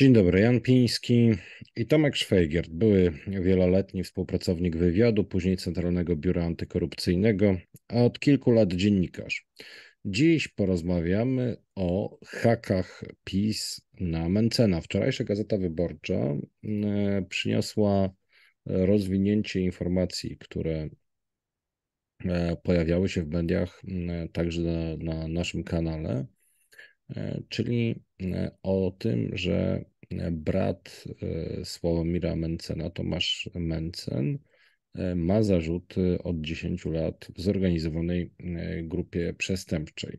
Dzień dobry, Jan Piński i Tomek Szwejgiert, były wieloletni współpracownik wywiadu, później Centralnego Biura Antykorupcyjnego, a od kilku lat dziennikarz. Dziś porozmawiamy o hakach PiS na Mencena. Wczorajsza Gazeta Wyborcza mm, e, przyniosła rozwinięcie informacji, które e, pojawiały się w mediach, mm, e, także na, na naszym kanale E, czyli e, o tym, że e, brat Sławomira Mencena, Tomasz Mencen, ma zarzuty od 10 lat w zorganizowanej grupie przestępczej.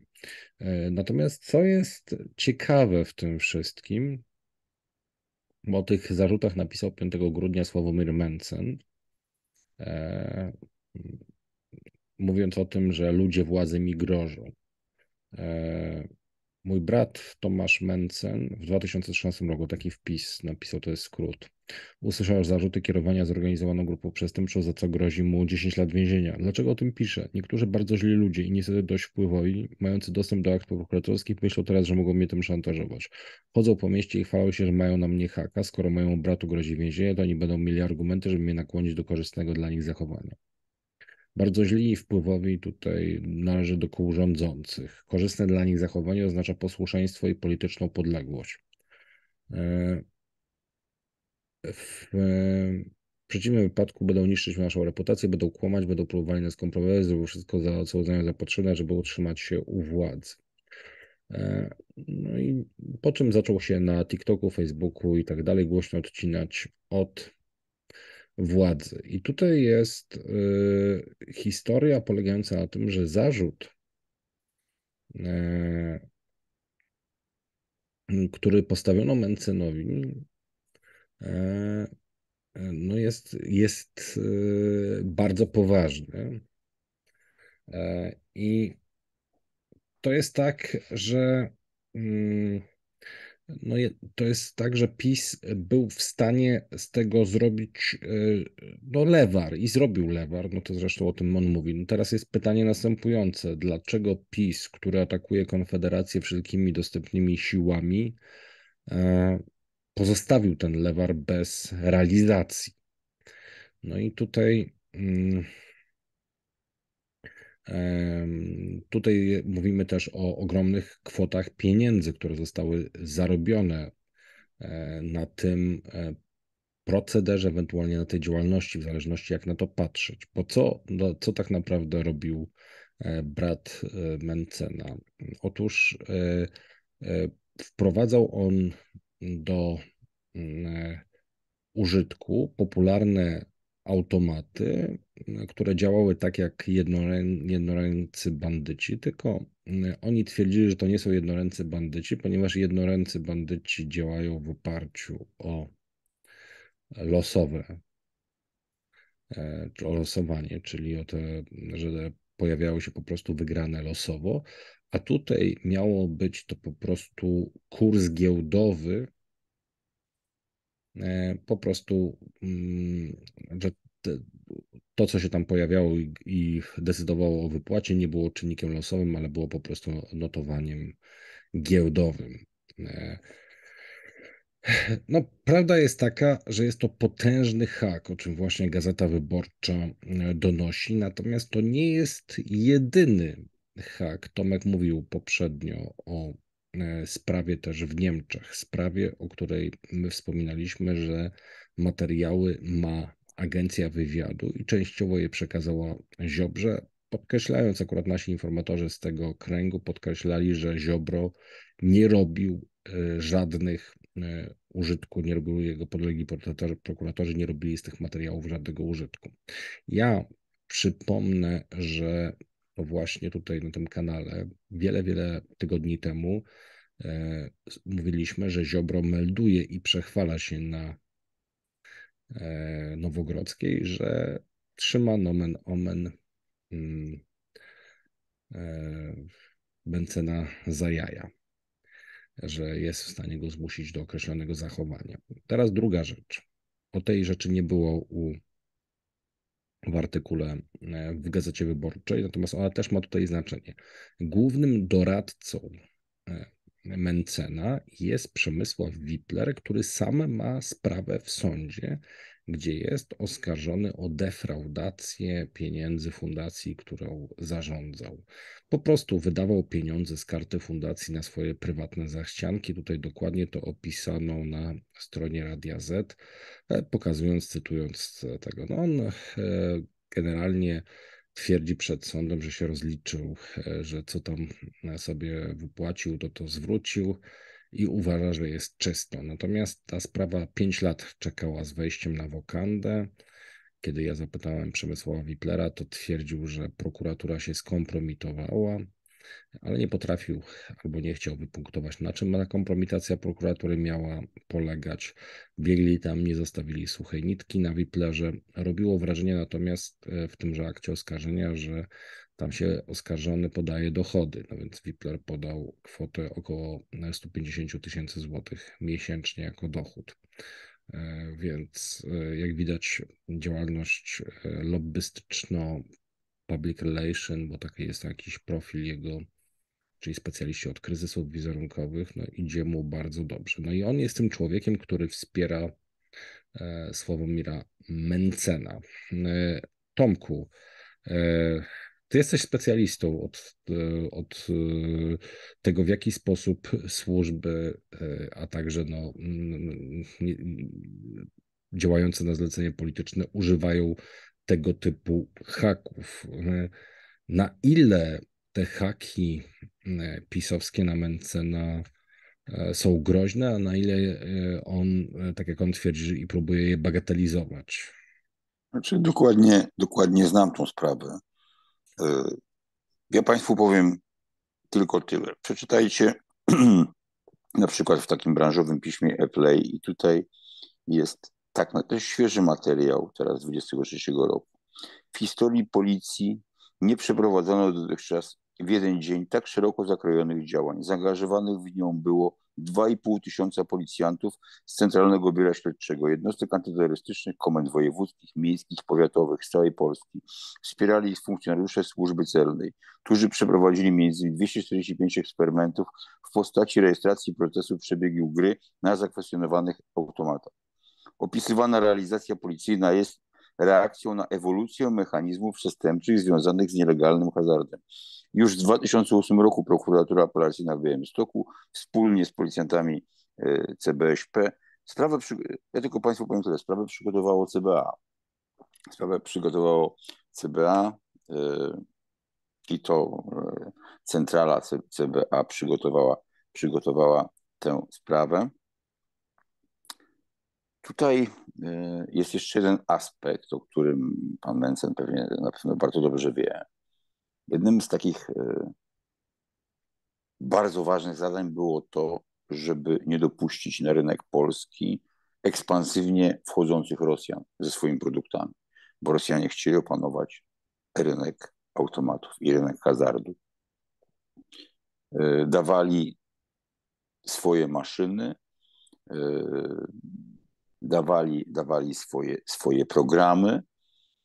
Natomiast co jest ciekawe w tym wszystkim, bo o tych zarzutach napisał 5 grudnia Sławomir Mencen, mówiąc o tym, że ludzie władzy mi grożą. Mój brat Tomasz Mencen w 2013 roku taki wpis napisał, to jest skrót. Usłyszał zarzuty kierowania zorganizowaną grupą przestępczą, za co grozi mu 10 lat więzienia. Dlaczego o tym piszę? Niektórzy bardzo źli ludzie i niestety dość wpływowi, mający dostęp do aktów prokuratorskich, myślą teraz, że mogą mnie tym szantażować. Chodzą po mieście i chwalą się, że mają na mnie haka. Skoro mojemu bratu grozi więzienie, to oni będą mieli argumenty, żeby mnie nakłonić do korzystnego dla nich zachowania bardzo źli i wpływowi tutaj należy do kół rządzących. Korzystne dla nich zachowanie oznacza posłuszeństwo i polityczną podległość. E, e, w przeciwnym wypadku będą niszczyć naszą reputację, będą kłamać, będą próbowali nas kompromitować, zrobią wszystko, za, co uznają za potrzebne, żeby utrzymać się u władzy. E, no i po czym zaczął się na TikToku, Facebooku i tak dalej głośno odcinać od władzy. I tutaj jest y, historia polegająca na tym, że zarzut, y, który postawiono Mencenowi, y, no jest, jest bardzo poważny. I to jest tak, że mm, no to jest tak, że PiS e, był w stanie z tego zrobić e, no, lewar i zrobił lewar, no to zresztą o tym on mówi. No teraz jest pytanie następujące, dlaczego PiS, który atakuje Konfederację wszelkimi dostępnymi siłami, e, pozostawił ten lewar bez realizacji? No i tutaj... Mm, Tutaj mówimy też o ogromnych kwotach pieniędzy, które zostały zarobione e, na tym e, procederze, ewentualnie na tej działalności, w zależności jak na to patrzeć. Po co, no, co tak naprawdę robił e, brat Mencena? Otóż wprowadzał on do mm, użytku popularne automaty, które działały tak jak jednoręcy bandyci, tylko mm, oni twierdzili, że to nie są jednoręcy bandyci, ponieważ jednoręcy bandyci działają w oparciu o losowe, e, o losowanie, czyli o te, że pojawiały się po prostu wygrane losowo, a tutaj miało być to po prostu kurs giełdowy E, po prostu, mm, że to, co się tam pojawiało i decydowało o wypłacie, nie było czynnikiem losowym, ale było po prostu notowaniem giełdowym. E, no, prawda jest taka, że jest to potężny hak, o czym właśnie Gazeta Wyborcza e, donosi, natomiast to nie jest jedyny hak. Tomek mówił poprzednio o E, sprawie też w Niemczech, sprawie, o której my wspominaliśmy, że materiały ma agencja wywiadu i częściowo je przekazała Ziobrze, podkreślając, akurat nasi informatorzy z tego kręgu podkreślali, że Ziobro nie robił e, żadnych e, użytku, nie robił jego podlegli prokuratorzy, nie robili z tych materiałów żadnego użytku. Ja przypomnę, że właśnie tutaj na tym kanale wiele, wiele tygodni temu e, mówiliśmy, że Ziobro melduje i przechwala się na e, Nowogrodzkiej, że trzyma nomen omen mm, e, Bencena za jaja, że jest w stanie go zmusić do określonego zachowania. Teraz druga rzecz. O tej rzeczy nie było u w artykule e, w Gazecie Wyborczej, natomiast ona też ma tutaj znaczenie. Głównym doradcą e, Mencena jest Przemysław Witler, który sam ma sprawę w sądzie gdzie jest oskarżony o defraudację pieniędzy fundacji, którą zarządzał. Po prostu wydawał pieniądze z karty fundacji na swoje prywatne zachcianki. Tutaj dokładnie to opisano na stronie Radia Z, e, pokazując, cytując e, tego. No on e, generalnie twierdzi przed sądem, że się rozliczył, że co tam sobie wypłacił, to to zwrócił i uważa, że jest czysto. Natomiast ta sprawa 5 lat czekała z wejściem na wokandę. Kiedy ja zapytałem Przemysława Wiplera, to twierdził, że prokuratura się skompromitowała, ale nie potrafił albo nie chciał wypunktować, na czym ta kompromitacja prokuratury miała polegać. Biegli tam, nie zostawili suchej nitki na Wiplerze. Robiło wrażenie natomiast e, w tymże akcie oskarżenia, że tam się oskarżony podaje dochody, no więc Wipler podał kwotę około 150 tysięcy złotych miesięcznie jako dochód. E, więc e, jak widać, działalność e, lobbystyczno-public relation, bo taki jest jakiś profil jego, czyli specjaliści od kryzysów wizerunkowych, no idzie mu bardzo dobrze. No i on jest tym człowiekiem, który wspiera słowomira Mencena. Tomku, ty jesteś specjalistą od, e, od e, tego, w jaki sposób służby, e, a także no, mm, mm, mm, działające na zlecenie polityczne używają tego typu haków. Na ile te haki pisowskie na Mencena są groźne, a na ile on, tak jak on twierdzi, i próbuje je bagatelizować? Znaczy, dokładnie, dokładnie znam tą sprawę. E, ja Państwu powiem tylko tyle. Przeczytajcie na przykład w takim branżowym piśmie Apple i tutaj jest tak, no, to jest świeży materiał teraz 23 roku. W historii policji nie przeprowadzono dotychczas w jeden dzień tak szeroko zakrojonych działań. Zaangażowanych w nią było 2,5 tysiąca policjantów z Centralnego Biura Śledczego, jednostek antyterrorystycznych, komend wojewódzkich, miejskich, powiatowych z całej Polski. Wspierali ich funkcjonariusze służby celnej, którzy przeprowadzili między 245 eksperymentów w postaci rejestracji procesu przebiegu gry na zakwestionowanych automatach. Opisywana realizacja policyjna jest reakcją na ewolucję mechanizmów przestępczych związanych z nielegalnym hazardem. Już w 2008 roku prokuratura apelacyjna w Białymstoku wspólnie z policjantami e, CBŚP sprawę, ja tylko Państwu powiem tyle, sprawę przygotowało CBA. Sprawę przygotowało CBA e, i to e, centrala CBA przygotowała, przygotowała tę sprawę. Tutaj jest jeszcze jeden aspekt, o którym pan Mencen pewnie na pewno bardzo dobrze wie. Jednym z takich e, bardzo ważnych zadań było to, żeby nie dopuścić na rynek polski ekspansywnie wchodzących Rosjan ze swoimi produktami, bo Rosjanie chcieli opanować rynek automatów i rynek hazardu. E, dawali swoje maszyny, e, dawali, dawali swoje, swoje programy,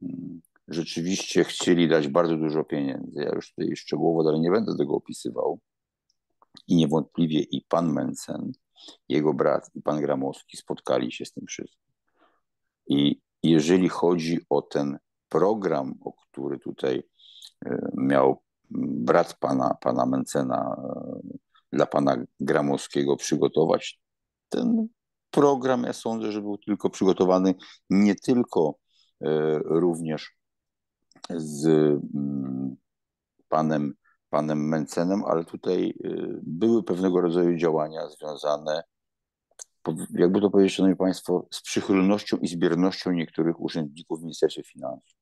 mm rzeczywiście chcieli dać bardzo dużo pieniędzy. Ja już tutaj szczegółowo dalej nie będę tego opisywał. I niewątpliwie i pan Mencen, jego brat i pan Gramowski spotkali się z tym wszystkim. I jeżeli chodzi o ten program, o który tutaj e, miał brat pana, pana Mencena e, dla pana Gramowskiego przygotować, ten program, ja sądzę, że był tylko przygotowany nie tylko e, również z mm, panem, panem Mencenem, ale tutaj y, były pewnego rodzaju działania związane, jakby to powiedzieć, Szanowni Państwo, z przychylnością i zbiernością niektórych urzędników w Ministerstwie Finansów.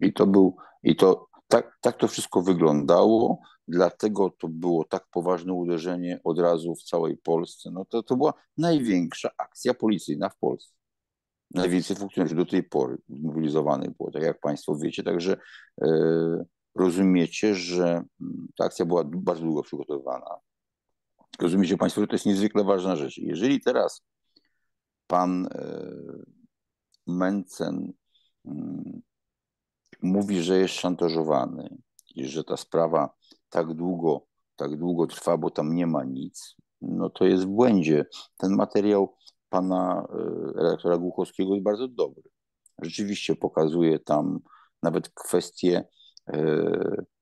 I to był, i to tak, tak to wszystko wyglądało, dlatego to było tak poważne uderzenie od razu w całej Polsce. No to, to była największa akcja policyjna w Polsce najwięcej funkcjonariuszy do tej pory zmobilizowanych było, tak jak Państwo wiecie. Także e, rozumiecie, że mm, ta akcja była bardzo długo przygotowywana. Rozumiecie Państwo, że to jest niezwykle ważna rzecz. Jeżeli teraz pan e, Mencen mm, mówi, że jest szantażowany i że ta sprawa tak długo, tak długo trwa, bo tam nie ma nic, no to jest w błędzie. Ten materiał pana e, redaktora Głuchowskiego jest bardzo dobry. Rzeczywiście pokazuje tam nawet kwestie e,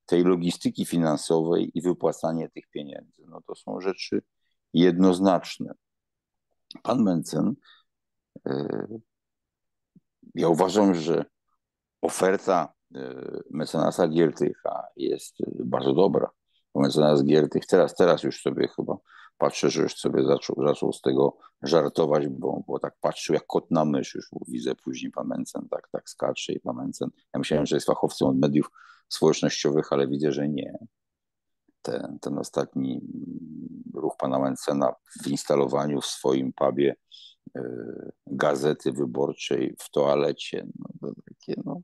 tej logistyki finansowej i wypłacanie tych pieniędzy. No to są rzeczy jednoznaczne. Pan Mencen, e, ja uważam, że oferta mecenasa Giertycha jest bardzo dobra mecenas Giertych. Teraz, teraz już sobie chyba patrzę, że już sobie zaczął, zaczął z tego żartować, bo, bo tak patrzył jak kot na mysz, już widzę później pan Mencen, tak, tak skacze i pan Mencen. Ja myślałem, że jest fachowcem od mediów społecznościowych, ale widzę, że nie. Ten, ten ostatni ruch pana Mencena w instalowaniu w swoim pubie y, gazety wyborczej w toalecie, no to takie no,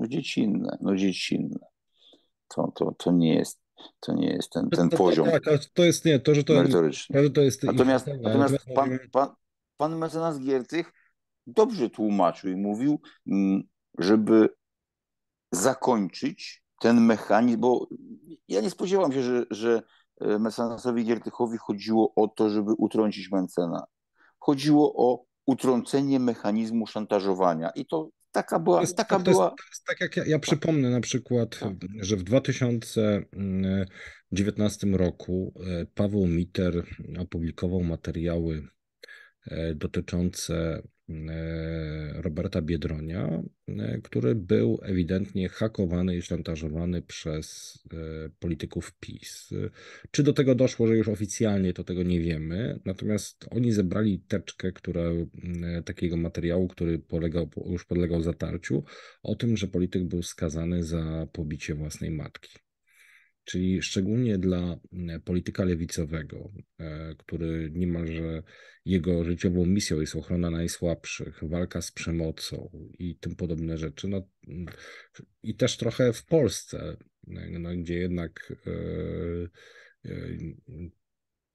no dziecinne, no dziecinne. To, to, to nie jest to nie jest ten, ten to, to, poziom. Tak, to jest nie, to, że to, to jest. Natomiast, natomiast pan, pan, pan mecenas Giertych dobrze tłumaczył i mówił, mm, żeby zakończyć ten mechanizm, bo ja nie spodziewałem się, że, że e, mecenasowi Giertychowi chodziło o to, żeby utrącić mencena. Chodziło o utrącenie mechanizmu szantażowania i to Taka była. jest, taka to była... Jest, to jest tak jak ja, ja przypomnę na przykład, tak. że w 2019 mm, roku e, Paweł Miter opublikował materiały e, dotyczące E, Roberta Biedronia, e, który był ewidentnie hakowany i szantażowany przez e, polityków PiS. Czy do tego doszło, że już oficjalnie to tego nie wiemy, natomiast oni zebrali teczkę, która, takiego materiału, który polegał, już podlegał zatarciu, o tym, że polityk był skazany za pobicie własnej matki czyli szczególnie dla mm, polityka lewicowego, e, który niemalże jego życiową misją jest ochrona najsłabszych, walka z przemocą i tym podobne rzeczy. No, mm, I też trochę w Polsce, e, no, gdzie jednak e,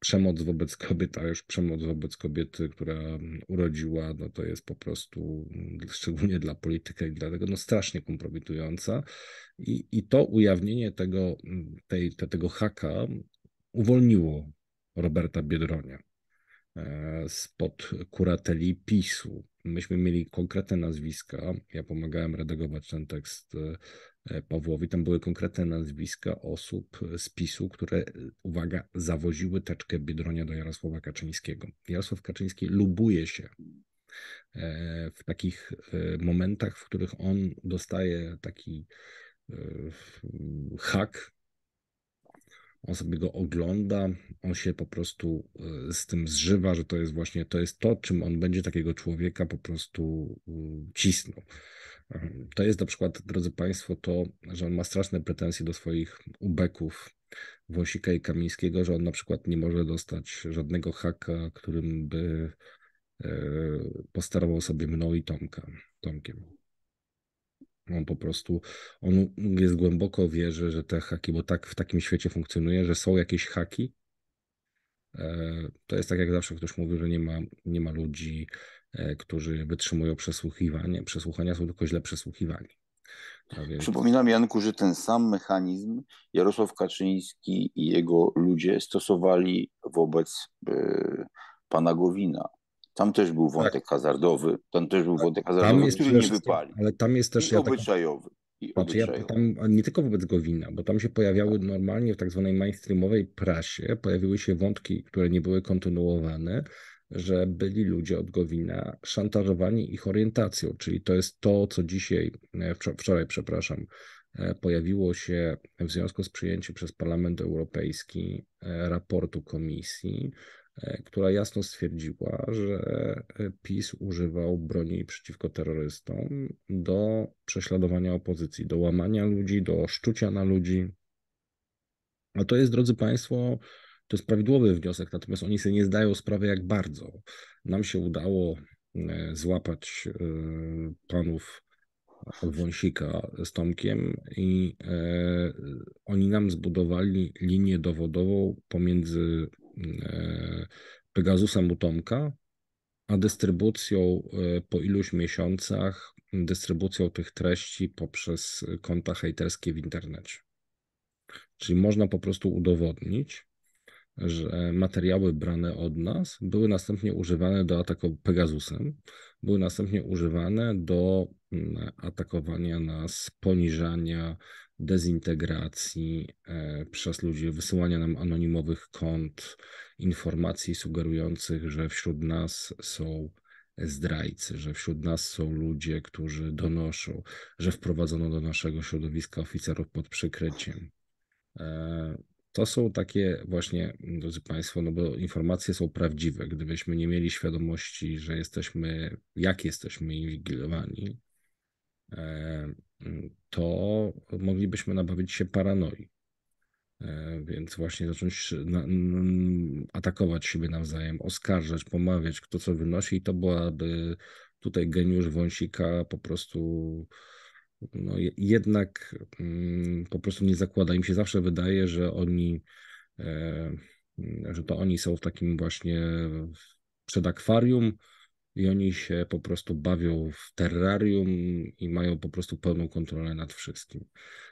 przemoc wobec kobiet, a już przemoc wobec kobiety, która mm, urodziła, no to jest po prostu, mm, szczególnie dla polityka i dla tego, no strasznie kompromitująca. I, i to ujawnienie tego, mm, tej, te, tego haka uwolniło Roberta Biedronia e, spod kurateli PiSu. Myśmy mieli konkretne nazwiska. Ja pomagałem redagować ten tekst e, E, Pawłowi. Tam były konkretne nazwiska osób z PiSu, które, e, uwaga, zawoziły teczkę Biedronia do Jarosława Kaczyńskiego. Jarosław Kaczyński lubuje się e, w takich momentach, w których on dostaje taki hak. On sobie go ogląda, on się po prostu z tym zżywa, że to jest właśnie to, jest to czym on będzie takiego człowieka po prostu cisnął. To jest na przykład, drodzy Państwo, to, że on ma straszne pretensje do swoich ubeków Wąsika i Kamińskiego, że on na przykład nie może dostać żadnego haka, którym by e, postarował sobie mną i Tomka, Tomkiem. On po prostu, on jest głęboko wierzy, że te haki, bo tak w takim świecie funkcjonuje, że są jakieś haki. E, to jest tak, jak zawsze ktoś mówił, że nie ma, nie ma ludzi E, którzy wytrzymują przesłuchiwanie. Przesłuchania są tylko źle przesłuchiwani. Więc... Przypominam Janku, że ten sam mechanizm Jarosław Kaczyński i jego ludzie stosowali wobec y, pana Gowina. Tam też był tak. wątek tak. hazardowy, tam też był tak. wątek hazardowy, który nie wypali. Ale tam jest też... I tak- obyczajowy. Znaczy ja nie tylko wobec Gowina, bo tam się pojawiały normalnie w tak zwanej mainstreamowej prasie, pojawiły się wątki, które nie były kontynuowane, że byli ludzie od Gowina szantażowani ich orientacją, czyli to jest to, co dzisiaj, e, wczoraj, przepraszam, e, pojawiło się w związku z przyjęciem przez Parlament Europejski e, raportu komisji, która jasno stwierdziła, że PiS używał broni przeciwko terrorystom do prześladowania opozycji, do łamania ludzi, do szczucia na ludzi. A to jest, drodzy Państwo, to jest prawidłowy wniosek, natomiast oni sobie nie zdają sprawy, jak bardzo nam się udało e, złapać e, panów Wąsika z Tomkiem i e, oni nam zbudowali linię dowodową pomiędzy Pegasusem u Tomka, a dystrybucją po iluś miesiącach, dystrybucją tych treści poprzez konta hejterskie w internecie. Czyli można po prostu udowodnić, że materiały brane od nas były następnie używane do ataku Pegasusem, były następnie używane do mm, atakowania nas, poniżania, dezintegracji e, przez ludzi, wysyłania nam anonimowych kont, informacji sugerujących, że wśród nas są zdrajcy, że wśród nas są ludzie, którzy donoszą, że wprowadzono do naszego środowiska oficerów pod przykryciem e, to są takie właśnie, mm, drodzy Państwo, no bo informacje są prawdziwe. Gdybyśmy nie mieli świadomości, że jesteśmy, jak jesteśmy inwigilowani, e, mm, to moglibyśmy nabawić się paranoi. E, więc właśnie zacząć atakować siebie nawzajem, oskarżać, pomawiać, kto co wynosi, i to byłaby tutaj geniusz wąsika po prostu no, jednak mm, po prostu nie zakłada. Im się zawsze wydaje, że oni, e, że to oni są w takim właśnie przed akwarium i oni się po prostu bawią w terrarium i mają po prostu pełną kontrolę nad wszystkim.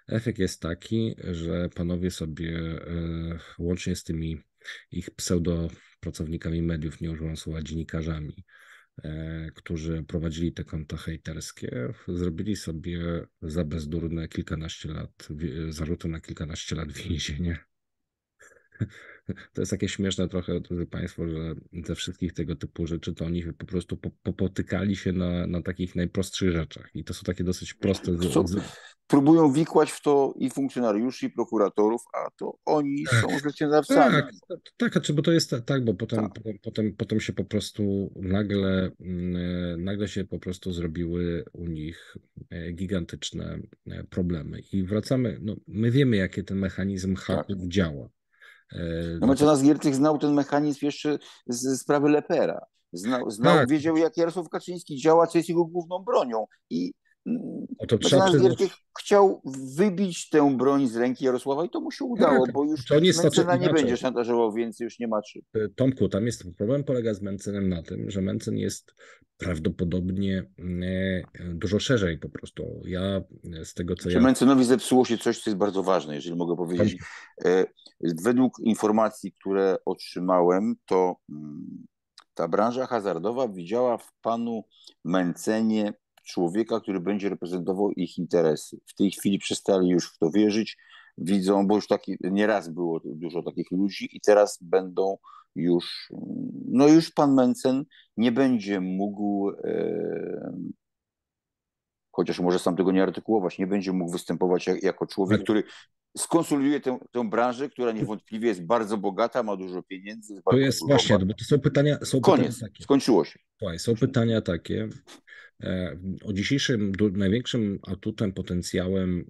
Efekt jest taki, że panowie sobie e, łącznie z tymi ich pseudo pracownikami mediów, nie używam słowa dziennikarzami, E, którzy prowadzili te konta hejterskie, zrobili sobie za bezdurne kilkanaście lat, zarzuty na kilkanaście lat więzienia to jest takie śmieszne trochę, drodzy Państwo, że ze wszystkich tego typu rzeczy to oni po prostu popotykali się na, na takich najprostszych rzeczach. I to są takie dosyć proste. Co? Próbują wikłać w to i funkcjonariuszy, i prokuratorów, a to oni tak. są zleceniodawcami. Tak, tak, bo to jest tak, bo potem, tak. potem, potem, potem się po prostu nagle, mm, e, nagle się po prostu zrobiły u nich e, gigantyczne e, problemy. I wracamy, no, my wiemy, jakie ten mechanizm haków tak. działa. E, no bo Jonas no Giertych znał ten mechanizm jeszcze z sprawy Lepera. Znał, znał tak. wiedział, jak Jarosław Kaczyński działa, co jest jego główną bronią. I no to trzeba przyznać... chciał wybić tę broń z ręki Jarosława i to mu się udało, tak, bo już to nie, znaczy, nie będzie szantażował, więc już nie ma czy. E, Tomku, tam jest problem polega z Mencenem na tym, że Mencen jest prawdopodobnie e, dużo szerzej po prostu. Ja e, z tego co Czy ja... Mencenowi zepsuło się coś, co jest bardzo ważne, jeżeli mogę powiedzieć. Według informacji, które otrzymałem, to mm, ta branża hazardowa widziała w panu Mencenie człowieka, który będzie reprezentował ich interesy. W tej chwili przestali już w to wierzyć, widzą, bo już taki, nieraz było dużo takich ludzi i teraz będą już, no już pan Mencen nie będzie mógł, e, chociaż może sam tego nie artykułować, nie będzie mógł występować jak, jako człowiek, tak. który skonsoliduje tę, tę branżę, która niewątpliwie jest bardzo bogata, ma dużo pieniędzy. to jest właśnie, to są pytania. Są Koniec, pytania takie. skończyło się. Słuchaj, są pytania takie, E, o dzisiejszym największym atutem, potencjałem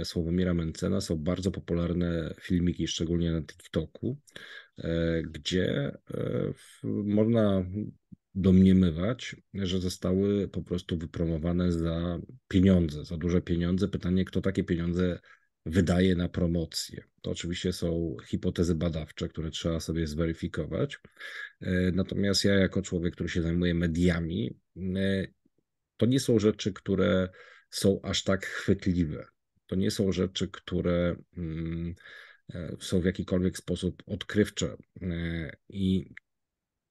e, Sławomira Mencena są bardzo popularne filmiki, szczególnie na TikToku, e, gdzie można domniemywać, że zostały po prostu wypromowane za pieniądze, za duże pieniądze. Pytanie, kto takie pieniądze wydaje na promocję. To oczywiście są hipotezy badawcze, które trzeba sobie zweryfikować. Natomiast ja, jako człowiek, który się zajmuje mediami, to nie są rzeczy, które są aż tak chwytliwe. To nie są rzeczy, które mm, e, są w jakikolwiek sposób odkrywcze. E, I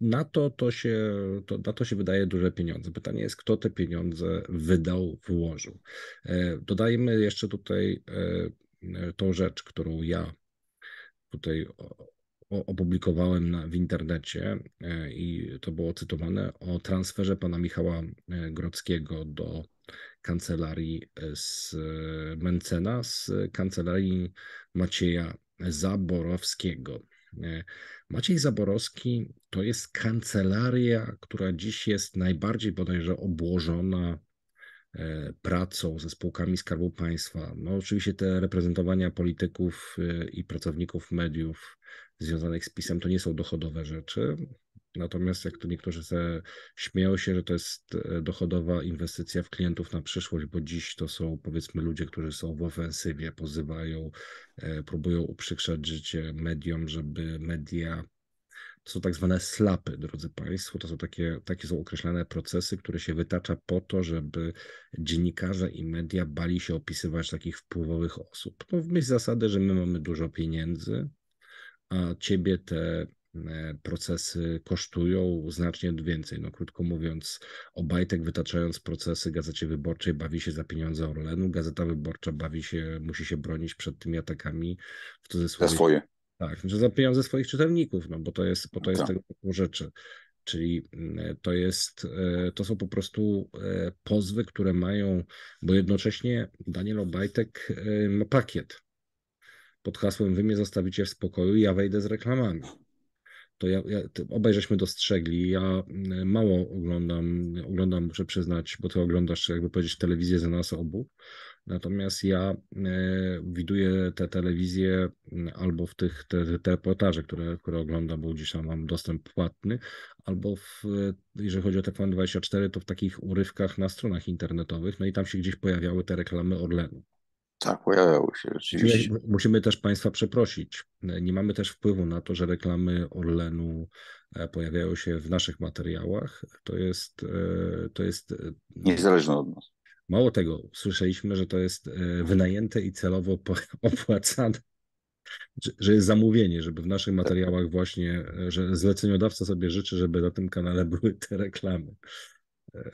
na to, to się, to, na to się wydaje duże pieniądze. Pytanie jest, kto te pieniądze wydał, włożył. E, dodajmy jeszcze tutaj tą rzecz, którą ja tutaj opublikowałem na, w internecie e, i to było cytowane o transferze pana Michała e, Grockiego do kancelarii e, z Mencena, z kancelarii Macieja Zaborowskiego. Maciej Zaborowski to jest kancelaria, która dziś jest najbardziej bodajże obłożona pracą ze spółkami Skarbu Państwa. No, oczywiście te reprezentowania polityków i pracowników mediów związanych z pisem to nie są dochodowe rzeczy. Natomiast jak to niektórzy se śmieją się, że to jest e, dochodowa inwestycja w klientów na przyszłość, bo dziś to są powiedzmy ludzie, którzy są w ofensywie, pozywają, e, próbują uprzykrzać życie mediom, żeby media to są tak zwane slapy, drodzy Państwo. To są takie, takie są określane procesy, które się wytacza po to, żeby dziennikarze i media bali się opisywać takich wpływowych osób. No, w myśl zasady, że my mamy dużo pieniędzy, a ciebie te e, procesy kosztują znacznie więcej. No, krótko mówiąc, Obajtek wytaczając procesy Gazecie Wyborczej bawi się za pieniądze Orlenu, Gazeta Wyborcza bawi się, musi się bronić przed tymi atakami w cudzysłowie. Za swoje. Tak, że za pieniądze swoich czytelników, no bo to jest, bo to jest tak. tego typu rzeczy. Czyli mm, to, jest, e, to są po prostu e, pozwy, które mają, bo jednocześnie Daniel Obajtek ma pakiet pod hasłem wy mnie zostawicie w spokoju, ja wejdę z reklamami. To ja, ja obaj żeśmy dostrzegli, ja mm, mało oglądam, oglądam muszę przyznać, bo ty oglądasz jakby powiedzieć telewizję za nas obu, Natomiast ja e, widuję te telewizje mm, albo w tych te, te reportaże, które, które oglądam, bo gdzieś tam mam dostęp płatny, albo w, jeżeli chodzi o TVN24, to w takich urywkach na stronach internetowych, no i tam się gdzieś pojawiały te reklamy Orlenu. Tak, pojawiały się rzeczywiście. Musimy, musimy też Państwa przeprosić. Nie mamy też wpływu na to, że reklamy Orlenu e, pojawiają się w naszych materiałach. To jest. E, to jest e, Niezależne od nas. Mało tego, słyszeliśmy, że to jest wynajęte i celowo opłacane że jest zamówienie, żeby w naszych materiałach właśnie, że zleceniodawca sobie życzy, żeby na tym kanale były te reklamy. E,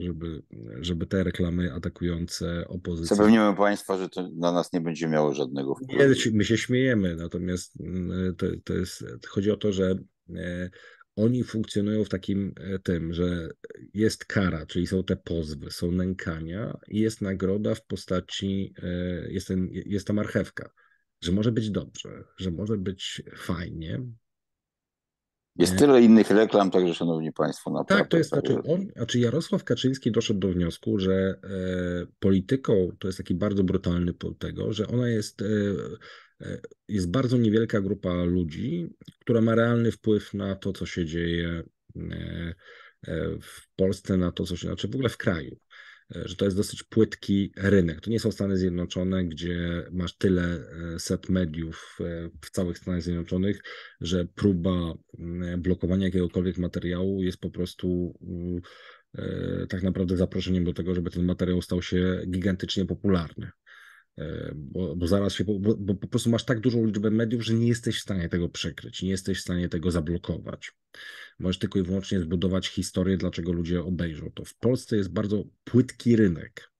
żeby, żeby te reklamy atakujące opozycję. Zapewniamy Państwa, że to na nas nie będzie miało żadnego wpływu. Nie, my się śmiejemy, natomiast mm, to, to jest, chodzi o to, że e, oni funkcjonują w takim e, tym, że jest kara, czyli są te pozwy, są nękania i jest nagroda w postaci, jest, ten, jest ta marchewka, że może być dobrze, że może być fajnie, jest tyle innych reklam, także szanowni państwo, na. Tak, to jest, tak, znaczy, on, znaczy Jarosław Kaczyński doszedł do wniosku, że e, polityką to jest taki bardzo brutalny tego, że ona jest, e, e, jest bardzo niewielka grupa ludzi, która ma realny wpływ na to, co się dzieje e, e, w Polsce, na to, co się, znaczy w ogóle w kraju. E, że to jest dosyć płytki rynek. To nie są Stany Zjednoczone, gdzie masz tyle e, set mediów e, w całych Stanach Zjednoczonych, że próba mm, blokowania jakiegokolwiek materiału jest po prostu mm, tak naprawdę zaproszeniem do tego, żeby ten materiał stał się gigantycznie popularny. E, bo, bo zaraz się, bo, bo, po prostu masz tak dużą liczbę mediów, że nie jesteś w stanie tego przykryć, nie jesteś w stanie tego zablokować. Możesz tylko i wyłącznie zbudować historię, dlaczego ludzie obejrzą to. W Polsce jest bardzo płytki rynek.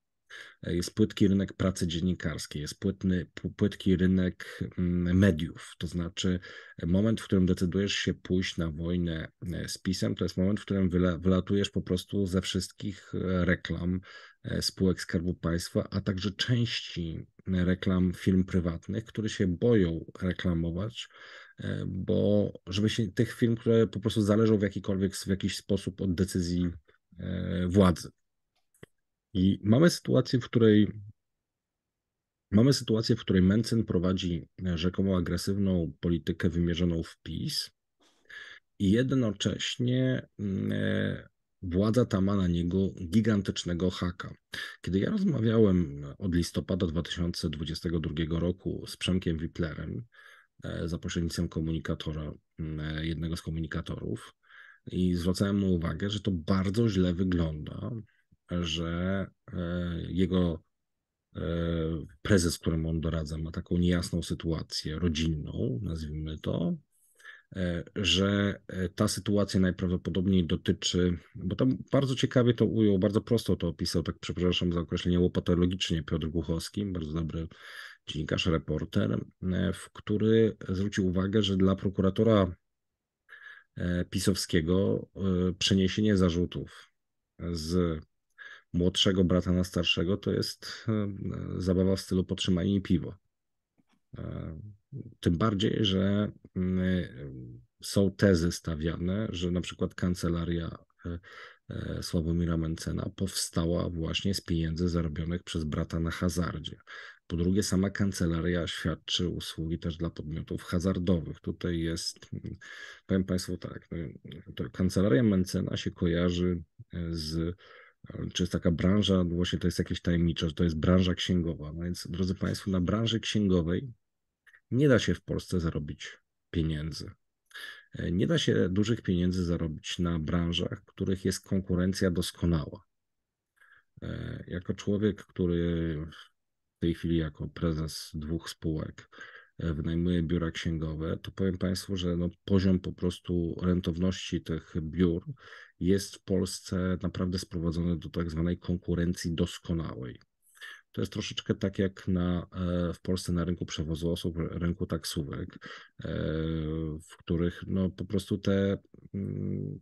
E, jest płytki rynek pracy dziennikarskiej, jest płytny, płytki rynek mm, mediów. To znaczy, e, moment, w którym decydujesz się pójść na wojnę z pisem, to jest moment, w którym wylatujesz po prostu ze wszystkich reklam, E, spółek Skarbu Państwa, a także części reklam firm prywatnych, które się boją reklamować, e, bo żeby się tych firm, które po prostu zależą w jakikolwiek w jakiś sposób od decyzji e, władzy. I mamy sytuację, w której mamy sytuację, w której Mencen prowadzi rzekomo agresywną politykę wymierzoną w PiS i jednocześnie mm, władza ta ma na niego gigantycznego haka. Kiedy ja rozmawiałem od listopada 2022 roku z Przemkiem Wiplerem, e, za pośrednictwem komunikatora, e, jednego z komunikatorów, i zwracałem mu uwagę, że to bardzo źle wygląda, że e, jego prezes, któremu on doradza, ma taką niejasną sytuację rodzinną, nazwijmy to, E, że e, ta sytuacja najprawdopodobniej dotyczy, bo tam bardzo ciekawie to ujął, bardzo prosto to opisał, tak przepraszam za określenie łopatologicznie Piotr Głuchowski, bardzo dobry dziennikarz, reporter, e, w który zwrócił uwagę, że dla prokuratora pisowskiego przeniesienie zarzutów z młodszego brata na starszego to jest zabawa w stylu potrzymanie i piwo tym bardziej, że mm, y, są tezy stawiane, że na przykład kancelaria e, e, Sławomira Mencena powstała właśnie z pieniędzy zarobionych przez brata na hazardzie. Po drugie, sama kancelaria świadczy usługi też dla podmiotów hazardowych. Tutaj jest, mm, powiem Państwu tak, no, kancelaria Mencena się kojarzy e, z czy jest taka branża, no właśnie to jest jakieś tajemnicze, że to jest branża księgowa. No więc, drodzy Państwo, na branży księgowej nie da się w Polsce zarobić pieniędzy. E, nie da się dużych pieniędzy zarobić na branżach, w których jest konkurencja doskonała. E, jako człowiek, który w tej chwili jako prezes dwóch spółek e, wynajmuje biura księgowe, to powiem Państwu, że no poziom po prostu rentowności tych biur jest w Polsce naprawdę sprowadzony do tak zwanej konkurencji doskonałej. To jest troszeczkę tak jak na, e, w Polsce na rynku przewozu osób, rynku taksówek, e, w których no po prostu te mm,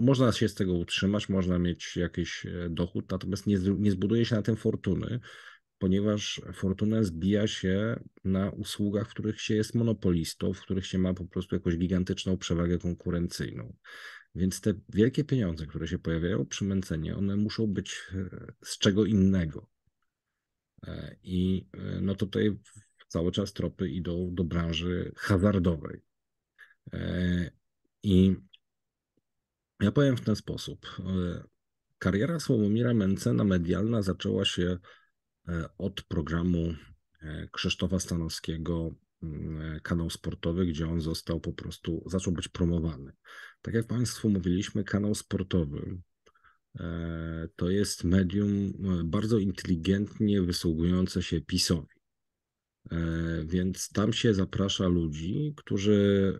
można się z tego utrzymać, można mieć jakiś e, dochód, natomiast nie, nie zbuduje się na tym fortuny, ponieważ fortunę zbija się na usługach, w których się jest monopolistą, w których się ma po prostu jakąś gigantyczną przewagę konkurencyjną. Więc te wielkie pieniądze, które się pojawiają przy męcenie, one muszą być e, z czego innego. E, I e, no to tutaj cały czas tropy idą do branży hazardowej. I ja powiem w ten sposób. Kariera Sławomira Mencena medialna zaczęła się od programu Krzysztofa Stanowskiego E, kanał sportowy, gdzie on został po prostu, zaczął być promowany. Tak jak Państwu mówiliśmy, kanał sportowy e, to jest medium e, bardzo inteligentnie wysługujące się PiSowi. Więc tam się zaprasza ludzi, którzy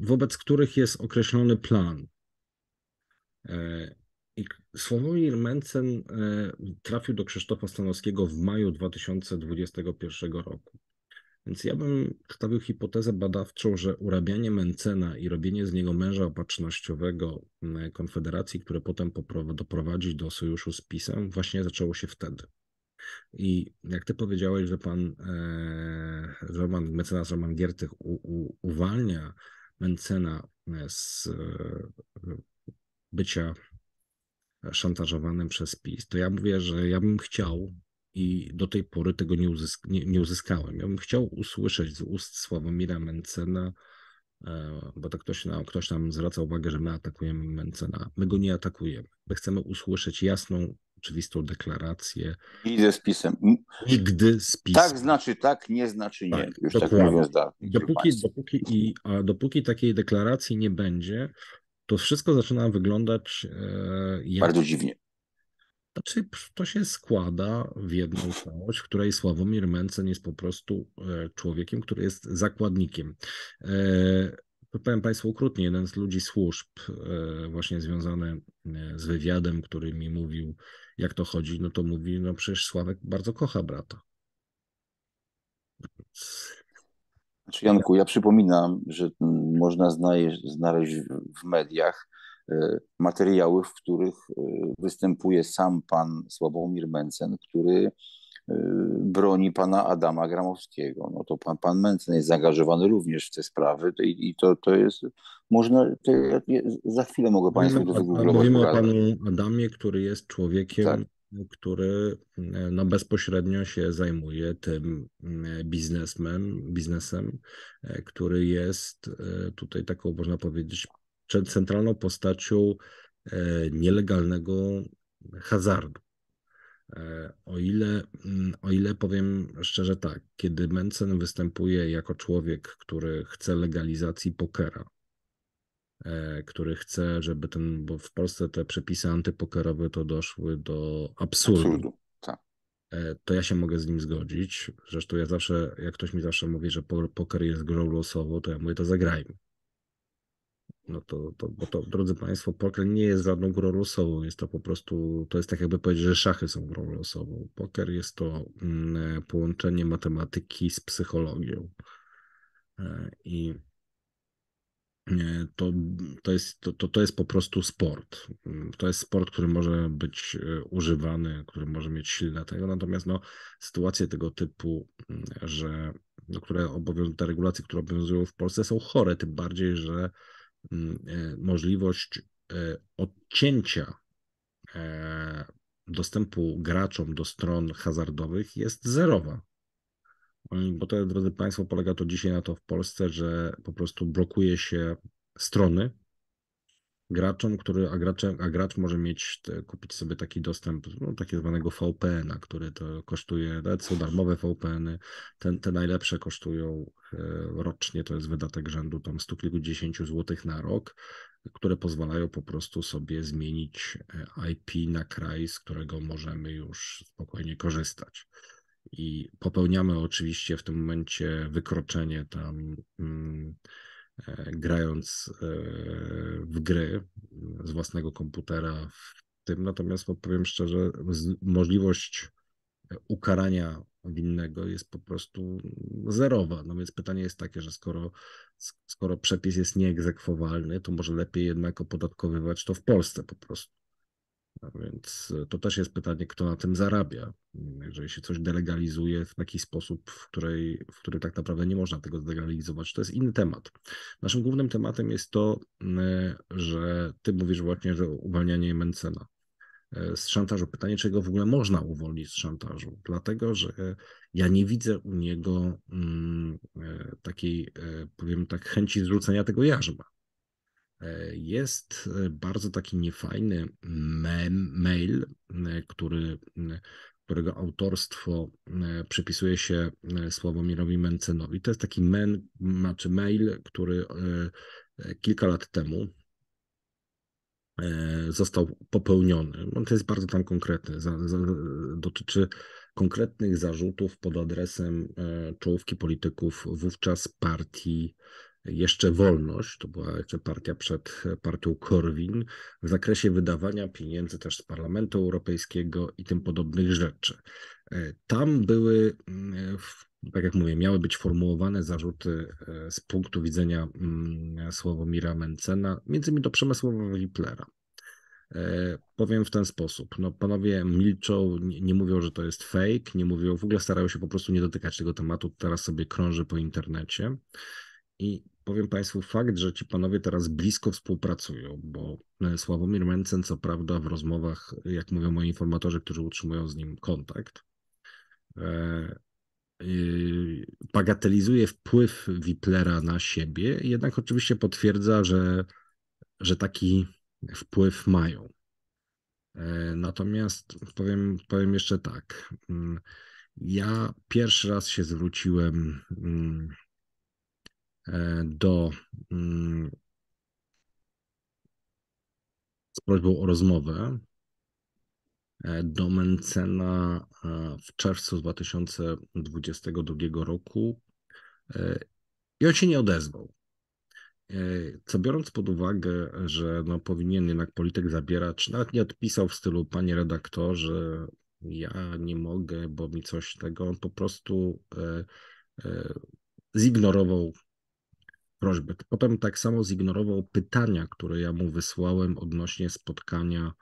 wobec których jest określony plan. Sławomir Mencen e, trafił do Krzysztofa Stanowskiego w maju 2021 roku. Więc ja bym stawił hipotezę badawczą, że urabianie Mencena i robienie z niego męża opatrznościowego e, Konfederacji, które potem doprowadzi do sojuszu z PiSem, właśnie zaczęło się wtedy. I jak ty powiedziałeś, że pan e, Roman, mecenas Roman Giertych u, u, uwalnia Mencena z bycia szantażowanym przez PiS, to ja mówię, że ja bym chciał i do tej pory tego nie, uzysk nie, nie uzyskałem. Ja bym chciał usłyszeć z ust słowa Mira Mencena, e, bo tak ktoś nam, ktoś nam zwraca uwagę, że my atakujemy Mencena. My go nie atakujemy. My chcemy usłyszeć jasną, oczywistą deklarację. I z pisem. Nigdy z pisem. Tak znaczy tak, nie znaczy nie. Tak, Już tak dokładnie. tak mówię dopóki, dopóki, i, a dopóki takiej deklaracji nie będzie, to wszystko zaczyna wyglądać e, jak... Bardzo dziwnie. Znaczy, to się składa w jedną całość, w której Sławomir Mencen jest po prostu e, człowiekiem, który jest zakładnikiem. E, powiem Państwu okrutnie, jeden z ludzi służb, właśnie związany z wywiadem, który mi mówił, jak to chodzi, no to mówi, no przecież Sławek bardzo kocha brata. Janku, ja przypominam, że można znaleźć w mediach e, materiały, w których e, występuje sam pan Sławomir Mencen, który e, broni pana Adama Gramowskiego. No to pan, pan Mencen jest zaangażowany również w te sprawy i, to, to jest, można, to ja, za chwilę mogę państwu mówimy to Mówimy o panu Adamie, który jest człowiekiem tak który e, no, bezpośrednio się zajmuje tym e, biznesmem, biznesem, e, który jest tutaj taką, można powiedzieć, centralną postacią nielegalnego hazardu. O ile, mm, o ile powiem szczerze tak, kiedy Mencen występuje jako człowiek, który chce legalizacji pokera, E, który chce, żeby ten, bo w Polsce te przepisy antypokerowe to doszły do absurdu. absurdu tak. e, To ja się mogę z nim zgodzić. Zresztą ja zawsze, jak ktoś mi zawsze mówi, że poker jest grą losową, to ja mówię, to zagrajmy. No to, to, bo to, drodzy Państwo, poker nie jest żadną grą losową, jest to po prostu, to jest tak jakby powiedzieć, że szachy są grą losową. Poker jest to mm, e, połączenie matematyki z psychologią. I to, to, jest, to, to, to jest po prostu sport. To jest sport, który może być e, używany, który może mieć silne tego. No, natomiast no, sytuacje tego typu, mm, że no, które obowiązują, te regulacje, które obowiązują w Polsce są chore, tym bardziej, że mm, e, możliwość e, odcięcia dostępu graczom do stron hazardowych jest zerowa. Mm, bo to, drodzy Państwo, polega to dzisiaj na to w Polsce, że po prostu blokuje się strony graczom, który, a, gracze, a gracz może mieć, te, kupić sobie taki dostęp, no, takiego zwanego VPN-a, który to kosztuje, to no, są darmowe VPN-y, ten, te najlepsze kosztują e, rocznie, to jest wydatek rzędu tam 100 kilkudziesięciu złotych na rok, które pozwalają po prostu sobie zmienić e, IP na kraj, z którego możemy już spokojnie korzystać i popełniamy oczywiście w tym momencie wykroczenie tam, mm, e, grając e, w gry mm, z własnego komputera w tym. Natomiast powiem szczerze, możliwość e, ukarania winnego jest po prostu mm, zerowa. No więc pytanie jest takie, że skoro, skoro przepis jest nieegzekwowalny, to może lepiej jednak opodatkowywać to w Polsce po prostu. A więc e, to też jest pytanie, kto na tym zarabia. Mm, jeżeli się coś delegalizuje w taki sposób, w, której, w który tak naprawdę nie można tego delegalizować, to jest inny temat. Naszym głównym tematem jest to, mm, e, że ty mówisz właśnie, że uwalnianie Mencena e, z szantażu. Pytanie, go w ogóle można uwolnić z szantażu, dlatego że ja nie widzę u niego mm, takiej, powiem tak, chęci zrzucenia tego jarzma. E, jest e, bardzo taki niefajny mem, mail, e, który, którego autorstwo przypisuje się Sławomirowi Mencenowi. To jest taki men, znaczy mail, który kilka lat temu został popełniony. On no, to jest bardzo tam konkretny. Za, za, dotyczy konkretnych zarzutów pod adresem czołówki polityków wówczas partii jeszcze Wolność, to była jeszcze partia przed partią Korwin, w zakresie wydawania pieniędzy też z Parlamentu Europejskiego i tym podobnych rzeczy. E, tam były, mm, tak jak mówię, miały być formułowane zarzuty e, z punktu widzenia mm, Sławomira Mencena, między innymi do Przemysława Wiplera. E, powiem w ten sposób. No, panowie milczą, nie, nie, mówią, że to jest fake, nie mówią, w ogóle starają się po prostu nie dotykać tego tematu. Teraz sobie krąży po internecie. I powiem Państwu fakt, że ci panowie teraz blisko współpracują, bo e, Sławomir Mencen, co prawda, w rozmowach, jak mówią moi informatorzy, którzy utrzymują z nim kontakt, e, e, bagatelizuje wpływ Wiplera na siebie, jednak oczywiście potwierdza, że, że taki wpływ mają. Natomiast powiem, powiem jeszcze tak. Mm, ja pierwszy raz się zwróciłem mm, E, do mm, z prośbą o rozmowę e, do Mencena e, w czerwcu 2022 roku i on się nie odezwał. Co biorąc pod uwagę, że no, powinien jednak polityk zabierać, nawet nie odpisał w stylu panie redaktorze, ja nie mogę, bo mi coś tego, on po prostu zignorował prośby. Potem tak samo zignorował pytania, które ja mu wysłałem odnośnie spotkania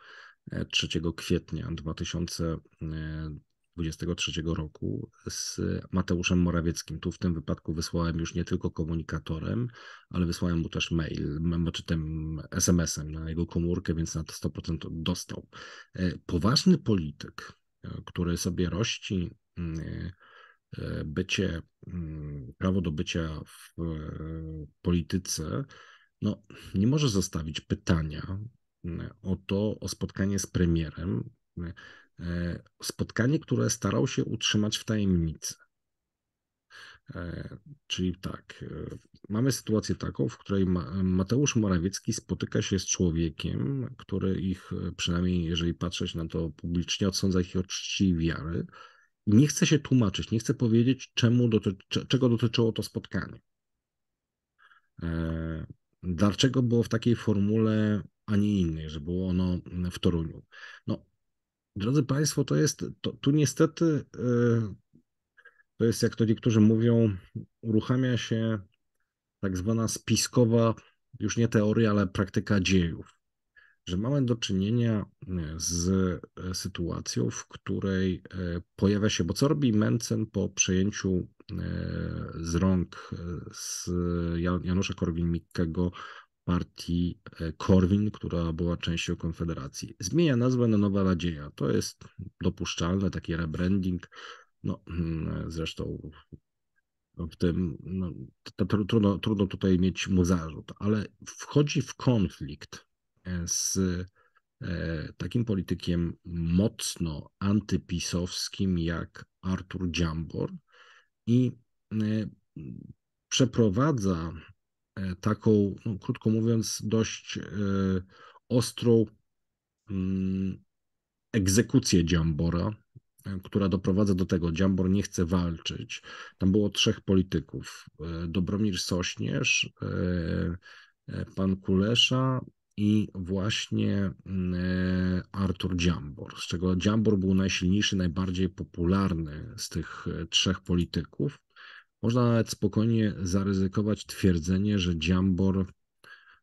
3 e, kwietnia 2023 e, roku z Mateuszem Morawieckim. Tu w tym wypadku wysłałem już nie tylko komunikatorem, ale wysłałem mu też mail, czy tym SMS-em na jego komórkę, więc na to 100% dostał. E, poważny polityk, który sobie rości mm, bycie, mm, prawo do bycia w e, polityce, no, nie może zostawić pytania mm, o to, o spotkanie z premierem, mm, e, spotkanie, które starał się utrzymać w tajemnicy. E, czyli tak, mamy sytuację taką, w której Mateusz Morawiecki spotyka się z człowiekiem, który ich, przynajmniej jeżeli patrzeć na to publicznie, odsądza ich od czci i wiary, nie chcę się tłumaczyć, nie chcę powiedzieć, czemu dotyczy, czego dotyczyło to spotkanie. E, dlaczego było w takiej formule, a nie innej, że było ono w Toruniu? No, drodzy Państwo, to jest, to, tu niestety, e, to jest jak to niektórzy mówią, uruchamia się tak zwana spiskowa, już nie teoria, ale praktyka dziejów że mamy do czynienia e, z e, sytuacją, w której e, pojawia się, bo co robi Mencen po przejęciu z rąk z Janusza Korwin-Mikkego partii Korwin, która była częścią Konfederacji. Zmienia nazwę na Nowa Nadzieja. To jest dopuszczalne, taki rebranding. No, mm, zresztą w tym no, to, to, trudno, trudno tutaj mieć mu zarzut, ale wchodzi w konflikt z e, takim politykiem mocno antypisowskim jak Artur Dziambor i e, przeprowadza e, taką, no, krótko mówiąc, dość ostrą mm, egzekucję Dziambora, która doprowadza do tego, Dziambor nie chce walczyć. Tam było trzech polityków, Dobromir Sośnierz, pan Kulesza i właśnie mm, e, Artur Dziambor, z czego Dziambor był najsilniejszy, najbardziej popularny z tych e, trzech polityków. Można nawet spokojnie zaryzykować twierdzenie, że Dziambor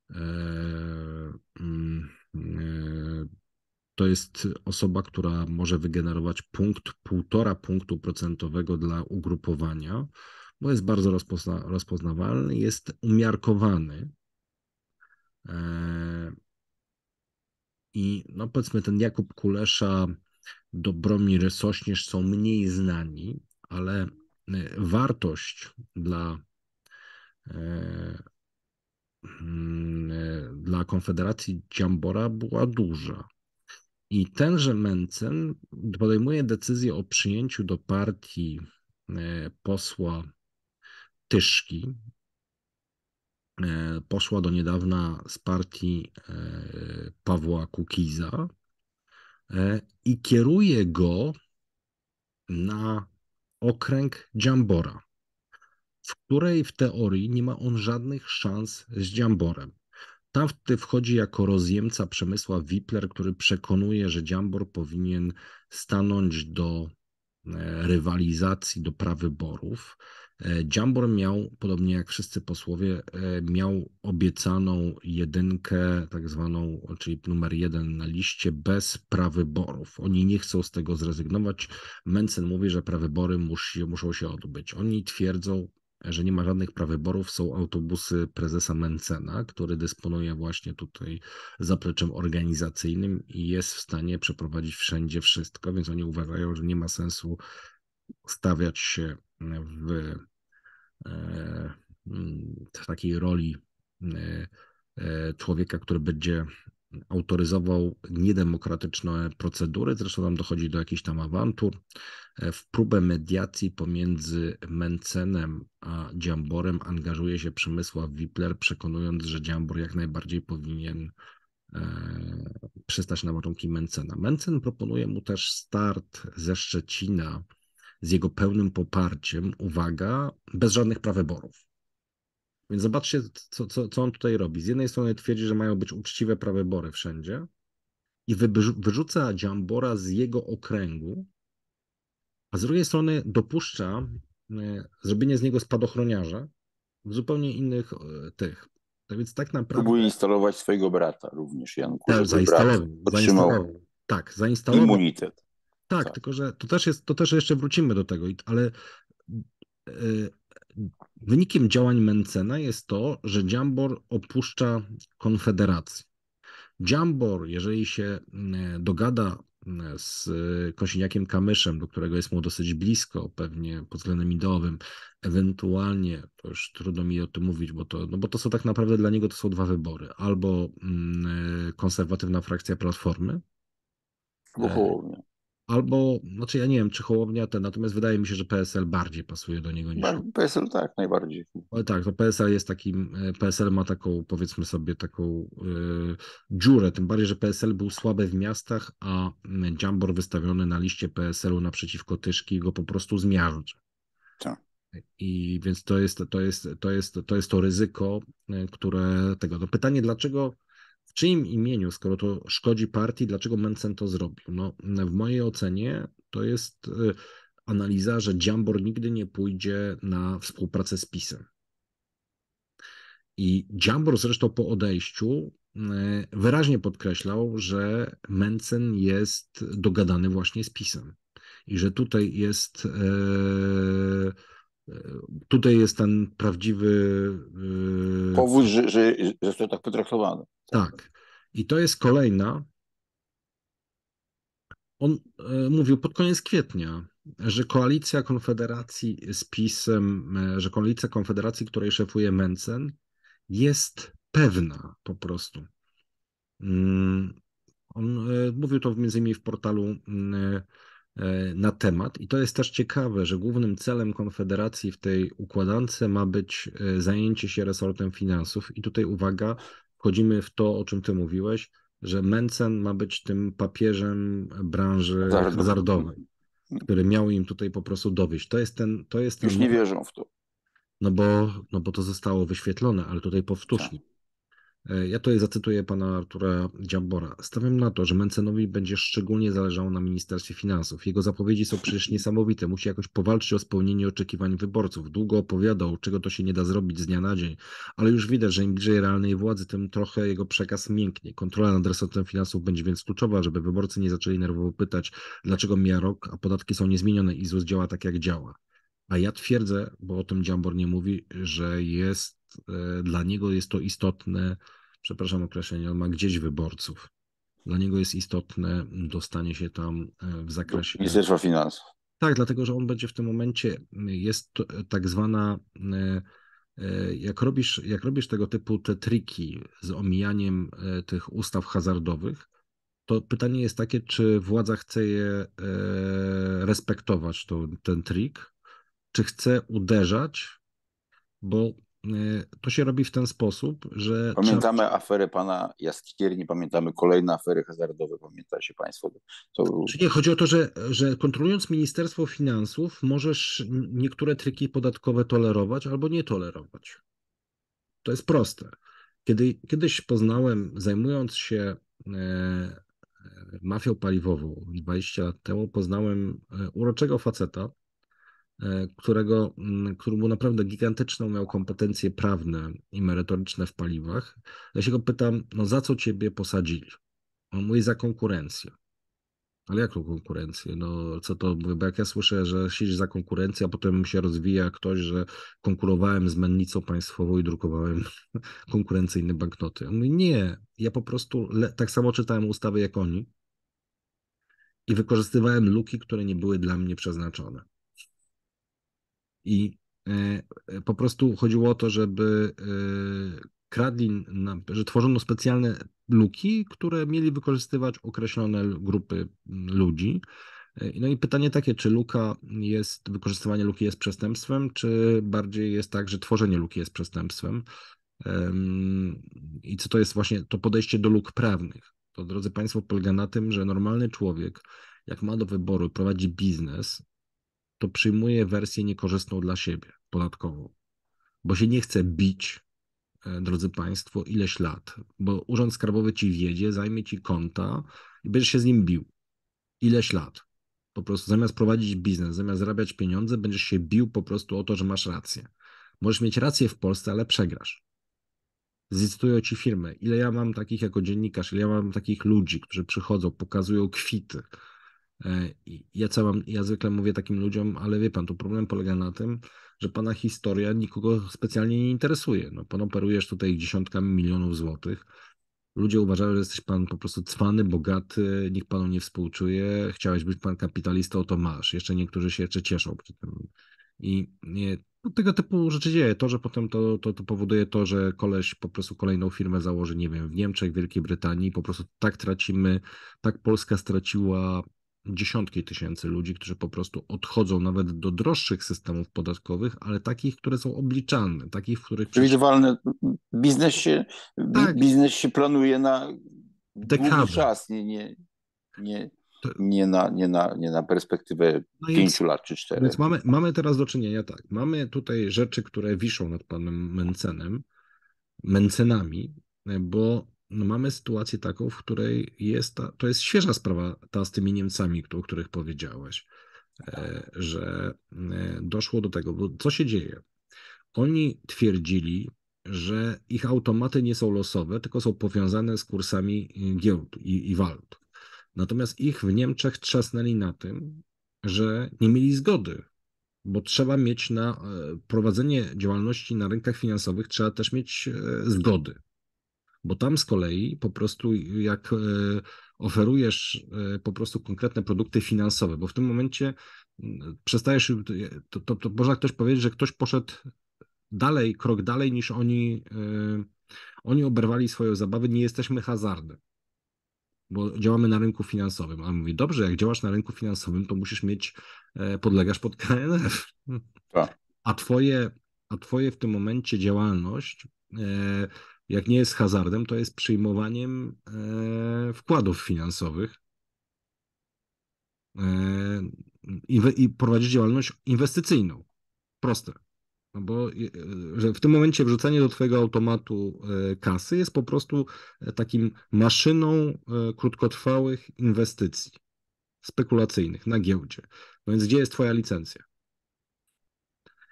e, mm, to jest osoba, która może wygenerować punkt, półtora punktu procentowego dla ugrupowania, bo jest bardzo rozpozna rozpoznawalny, jest umiarkowany, E, I no powiedzmy ten Jakub Kulesza, Dobromir Sośnierz są mniej znani, ale e, wartość dla e, mm, dla Konfederacji Dziambora była duża. I tenże Mencen podejmuje decyzję o przyjęciu do partii posła Tyszki, E, poszła do niedawna z partii e, Pawła Kukiza e, i kieruje go na okręg Dziambora, w której w teorii nie ma on żadnych szans z Dziamborem. Tam wtedy wchodzi jako rozjemca Przemysła Wipler, który przekonuje, że Dziambor powinien stanąć do rywalizacji do prawyborów. Jambor e, miał, podobnie jak wszyscy posłowie, e, miał obiecaną jedynkę, tak zwaną, czyli numer jeden na liście, bez prawyborów. Oni nie chcą z tego zrezygnować. Mencen mówi, że prawybory musi, muszą się odbyć. Oni twierdzą, że nie ma żadnych prawyborów, są autobusy prezesa Mencena, który dysponuje właśnie tutaj zapleczem organizacyjnym i jest w stanie przeprowadzić wszędzie wszystko, więc oni uważają, że nie ma sensu stawiać się w E, mm, w takiej roli e, e, człowieka, który będzie autoryzował niedemokratyczne procedury, zresztą tam dochodzi do jakichś tam awantur. W próbę mediacji pomiędzy Mencenem a Dziamborem angażuje się Przemysław Wipler, przekonując, że Dziambor jak najbardziej powinien przystać na warunki Mencena. Mencen proponuje mu też start ze Szczecina z jego pełnym poparciem, uwaga, bez żadnych prawyborów. Więc zobaczcie, co, co, co on tutaj robi. Z jednej strony twierdzi, że mają być uczciwe prawybory wszędzie i wyrzuca Dziambora z jego okręgu, a z drugiej strony dopuszcza e, zrobienie z niego spadochroniarza w zupełnie innych e, tych. Tak więc tak naprawdę... Próbuje instalować swojego brata również, Janku. Tak, zainstalował, zainstalował. Tak, zainstalował. Immunitet. Tak, tylko że to też jest, to też jeszcze wrócimy do tego, ale e, wynikiem działań Mencena jest to, że Dziambor opuszcza Konfederację. Dziambor, jeżeli się e, dogada e, z Kosiniakiem Kamyszem, do którego jest mu dosyć blisko, pewnie pod względem ideowym, ewentualnie, to już trudno mi o tym mówić, bo to, no bo to są tak naprawdę dla niego to są dwa wybory. Albo mm, konserwatywna frakcja Platformy, Albo Albo, znaczy ja nie wiem, czy Hołownia ten, natomiast wydaje mi się, że PSL bardziej pasuje do niego niż. PSL tak, najbardziej. Ale tak, to PSL jest takim, e, PSL ma taką, powiedzmy sobie, taką yy, dziurę, tym bardziej, że PSL był słaby w miastach, a Dziambor wystawiony na liście PSL-u naprzeciwko Tyszki go po prostu zmiażdżył. Tak. I więc to jest, to jest, to jest, to jest to ryzyko, e, które tego. To pytanie, dlaczego czyim imieniu, skoro to szkodzi partii, dlaczego Mencen to zrobił? No, w mojej ocenie to jest e, analiza, że Dziambor nigdy nie pójdzie na współpracę z PiSem. I Dziambor zresztą po odejściu e, wyraźnie podkreślał, że Mencen jest dogadany właśnie z PiSem. I że tutaj jest e, tutaj jest ten prawdziwy powód, że, że, że został tak potraktowany. Tak. I to jest kolejna. On e, mówił pod koniec kwietnia, że koalicja Konfederacji z PiSem, e, że koalicja Konfederacji, której szefuje Mencen, jest pewna po prostu. Mm, on e, mówił to między innymi w portalu mm, na temat i to jest też ciekawe, że głównym celem Konfederacji w tej układance ma być zajęcie się resortem finansów i tutaj uwaga, wchodzimy w to, o czym ty mówiłeś, że Mencen ma być tym papieżem branży hazardowej, który miał im tutaj po prostu dowieść. To jest ten... To jest ten Już nie wierzą w to. No bo, no bo to zostało wyświetlone, ale tutaj powtórzmy. Tak. Ja tutaj zacytuję pana Artura Dziambora. Stawiam na to, że Mencenowi będzie szczególnie zależało na Ministerstwie Finansów. Jego zapowiedzi są przecież niesamowite. Musi jakoś powalczyć o spełnienie oczekiwań wyborców. Długo opowiadał, czego to się nie da zrobić z dnia na dzień, ale już widać, że im bliżej realnej władzy, tym trochę jego przekaz mięknie. Kontrola nad resortem finansów będzie więc kluczowa, żeby wyborcy nie zaczęli nerwowo pytać, dlaczego mija rok, a podatki są niezmienione i ZUS działa tak, jak działa. A ja twierdzę, bo o tym Dziambor nie mówi, że jest E, dla niego jest to istotne, przepraszam określenie, on ma gdzieś wyborców. Dla niego jest istotne dostanie się tam e, w zakresie. Ministerstwa Finansów. Tak, dlatego że on będzie w tym momencie, jest e, tak zwana, jak robisz, jak robisz tego typu te triki z omijaniem tych ustaw hazardowych, to pytanie jest takie, czy władza chce je respektować, to, ten trik, czy chce uderzać, bo Y, to się robi w ten sposób, że. Pamiętamy trzeba... aferę pana Jaskierni, pamiętamy kolejne afery hazardowe, pamiętacie państwo. To... Czyli chodzi o to, że, że kontrolując Ministerstwo Finansów, możesz niektóre triki podatkowe tolerować albo nie tolerować. To jest proste. Kiedy, kiedyś poznałem, zajmując się e, e, mafią paliwową 20 lat temu, poznałem e, uroczego faceta, E, którego, mm, któremu naprawdę gigantyczną miał kompetencje prawne i merytoryczne w paliwach. Ja się go pytam, no za co ciebie posadzili? On mówi za konkurencję. Ale jaką konkurencję? No co to, bo jak ja słyszę, że siedzi za konkurencję, a potem się rozwija ktoś, że konkurowałem z mennicą państwową i drukowałem konkurencyjne banknoty. On mówi, nie, ja po prostu tak samo czytałem ustawy jak oni i wykorzystywałem luki, które nie były dla mnie przeznaczone. I e, e, po prostu chodziło o to, żeby e, kradli, że tworzono specjalne luki, które mieli wykorzystywać określone grupy ludzi. No i pytanie takie, czy luka jest, wykorzystywanie luki jest przestępstwem, czy bardziej jest tak, że tworzenie luki jest przestępstwem? I co to jest właśnie to podejście do luk prawnych? To, drodzy Państwo, polega na tym, że normalny człowiek, jak ma do wyboru prowadzi biznes, to przyjmuje wersję niekorzystną dla siebie, podatkową, bo się nie chce bić, e, drodzy Państwo, ileś lat, bo Urząd Skarbowy ci wjedzie, zajmie ci konta i będziesz się z nim bił ileś lat. Po prostu zamiast prowadzić biznes, zamiast zarabiać pieniądze, będziesz się bił po prostu o to, że masz rację. Możesz mieć rację w Polsce, ale przegrasz. Zlicytują ci firmy. Ile ja mam takich jako dziennikarz, ile ja mam takich ludzi, którzy przychodzą, pokazują kwity, E, ja, co mam, ja zwykle mówię takim ludziom, ale wie pan, tu problem polega na tym, że pana historia nikogo specjalnie nie interesuje. No, pan operujesz tutaj dziesiątkami milionów złotych. Ludzie uważają, że jesteś pan po prostu cwany, bogaty, nikt panu nie współczuje, chciałeś być pan kapitalistą, to masz. Jeszcze niektórzy się jeszcze cieszą przy tym. I nie, no, tego typu rzeczy dzieje. To, że potem to, to, to powoduje to, że koleś po prostu kolejną firmę założy, nie wiem, w Niemczech, w Wielkiej Brytanii, po prostu tak tracimy, tak Polska straciła dziesiątki tysięcy ludzi, którzy po prostu odchodzą nawet do droższych systemów podatkowych, ale takich, które są obliczalne, takich, w których... Przewidywalne. Biznes się, tak. biznes się planuje na dekadę. czas, nie, nie, nie, nie, na, nie, na, nie na perspektywę no pięciu lat czy czterech. Więc mamy, mamy teraz do czynienia tak, mamy tutaj rzeczy, które wiszą nad panem Mencenem, Mencenami, bo no mamy sytuację taką, w której jest ta, to jest świeża sprawa ta z tymi Niemcami, o których powiedziałeś, e, tak. że e, doszło do tego, bo co się dzieje? Oni twierdzili, że ich automaty nie są losowe, tylko są powiązane z kursami giełd i, i walut. Natomiast ich w Niemczech trzasnęli na tym, że nie mieli zgody, bo trzeba mieć na e, prowadzenie działalności na rynkach finansowych, trzeba też mieć zgody bo tam z kolei po prostu jak e, oferujesz e, po prostu konkretne produkty finansowe, bo w tym momencie mm, przestajesz, y, to, to, to można ktoś powiedzieć, że ktoś poszedł dalej, krok dalej niż oni, e, oni oberwali swoje zabawy, nie jesteśmy hazardem bo działamy na rynku finansowym. A on mówi, dobrze, jak działasz na rynku finansowym, to musisz mieć, podlegasz pod KNF. A, tak. a twoje, a twoje w tym momencie działalność jak nie jest hazardem, to jest przyjmowaniem e, wkładów finansowych e, i prowadzić działalność inwestycyjną. Proste. No bo e, w tym momencie wrzucanie do Twojego automatu kasy jest po prostu takim maszyną krótkotrwałych inwestycji spekulacyjnych na giełdzie. No więc gdzie jest Twoja licencja?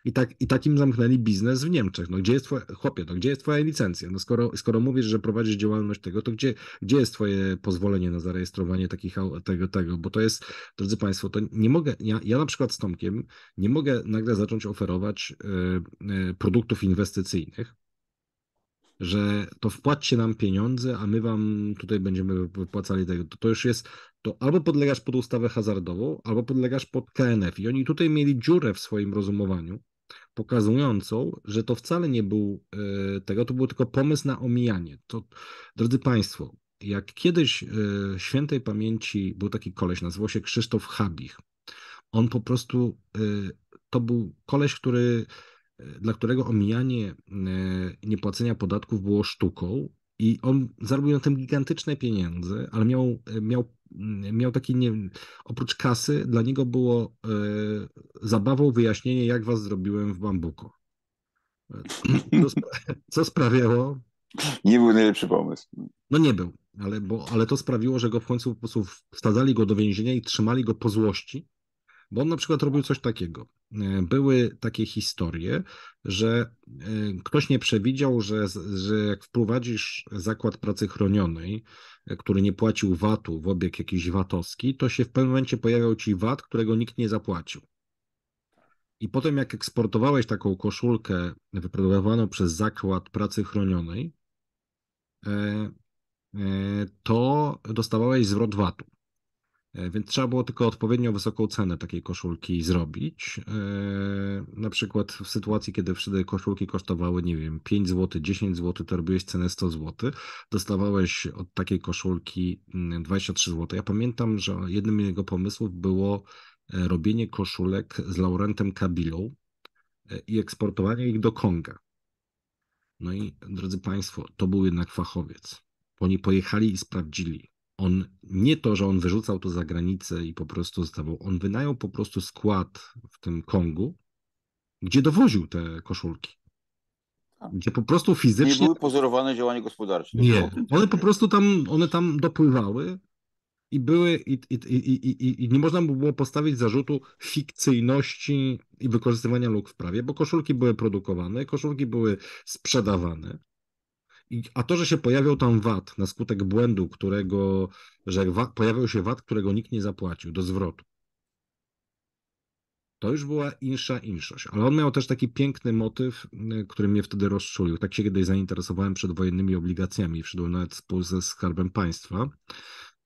I, tak, I takim zamknęli biznes w Niemczech. No gdzie jest twoje, chłopie, no gdzie jest twoja licencja? No skoro, skoro mówisz, że prowadzisz działalność tego, to gdzie, gdzie jest twoje pozwolenie na zarejestrowanie takich, tego, tego? Bo to jest, drodzy Państwo, to nie mogę, ja, ja na przykład z Tomkiem nie mogę nagle zacząć oferować y, y, produktów inwestycyjnych, że to wpłaccie nam pieniądze, a my wam tutaj będziemy wypłacali tego. To, to już jest, to albo podlegasz pod ustawę hazardową, albo podlegasz pod KNF. I oni tutaj mieli dziurę w swoim rozumowaniu, pokazującą, że to wcale nie był e, tego, to był tylko pomysł na omijanie. To, drodzy Państwo, jak kiedyś e, świętej pamięci był taki koleś, nazywał się Krzysztof Habich. On po prostu e, to był koleś, który, dla którego omijanie niepłacenia podatków było sztuką, i on zarobił na tym gigantyczne pieniądze, ale miał, miał Mm, miał taki, nie oprócz kasy, dla niego było e, zabawą wyjaśnienie, jak was zrobiłem w bambuku. E, co sprawiało? Nie był najlepszy pomysł. No nie był, ale, bo, ale to sprawiło, że go w końcu po prostu wsadzali go do więzienia i trzymali go po złości, bo on na przykład robił coś takiego. E, były takie historie, że e, ktoś nie przewidział, że, że jak wprowadzisz zakład pracy chronionej, e, który nie płacił VAT-u w obieg jakiś VAT-owski, to się w pewnym momencie pojawiał ci VAT, którego nikt nie zapłacił. I potem jak eksportowałeś taką koszulkę wyprodukowaną przez zakład pracy chronionej, to dostawałeś zwrot VAT-u. E, więc trzeba było tylko odpowiednio wysoką cenę takiej koszulki zrobić. E, na przykład w sytuacji, kiedy wtedy koszulki kosztowały, nie wiem, 5 zł, 10 zł, to robiłeś cenę 100 zł. Dostawałeś od takiej koszulki 23 mm, zł. Ja pamiętam, że jednym z jego pomysłów było e, robienie koszulek z Laurentem Kabilą i eksportowanie ich do Konga. No i drodzy Państwo, to był jednak fachowiec. Oni pojechali i sprawdzili on nie to, że on wyrzucał to za granicę i po prostu zostawał, on wynajął po prostu skład w tym Kongu, gdzie dowoził te koszulki. Tak. Gdzie po prostu fizycznie. Nie były pozorowane działania gospodarcze. Nie, one po prostu tam, one tam dopływały i były, i, i, i, i, nie można było postawić zarzutu fikcyjności i wykorzystywania luk w prawie, bo koszulki były produkowane, koszulki były sprzedawane a to, że się pojawiał tam VAT na skutek błędu, którego, że pojawiał się VAT, którego nikt nie zapłacił do zwrotu, to już była insza inszość. Ale on miał też taki piękny motyw, który mnie wtedy rozczulił. Tak się kiedyś zainteresowałem przedwojennymi obligacjami, wszedłem nawet spół ze Skarbem Państwa,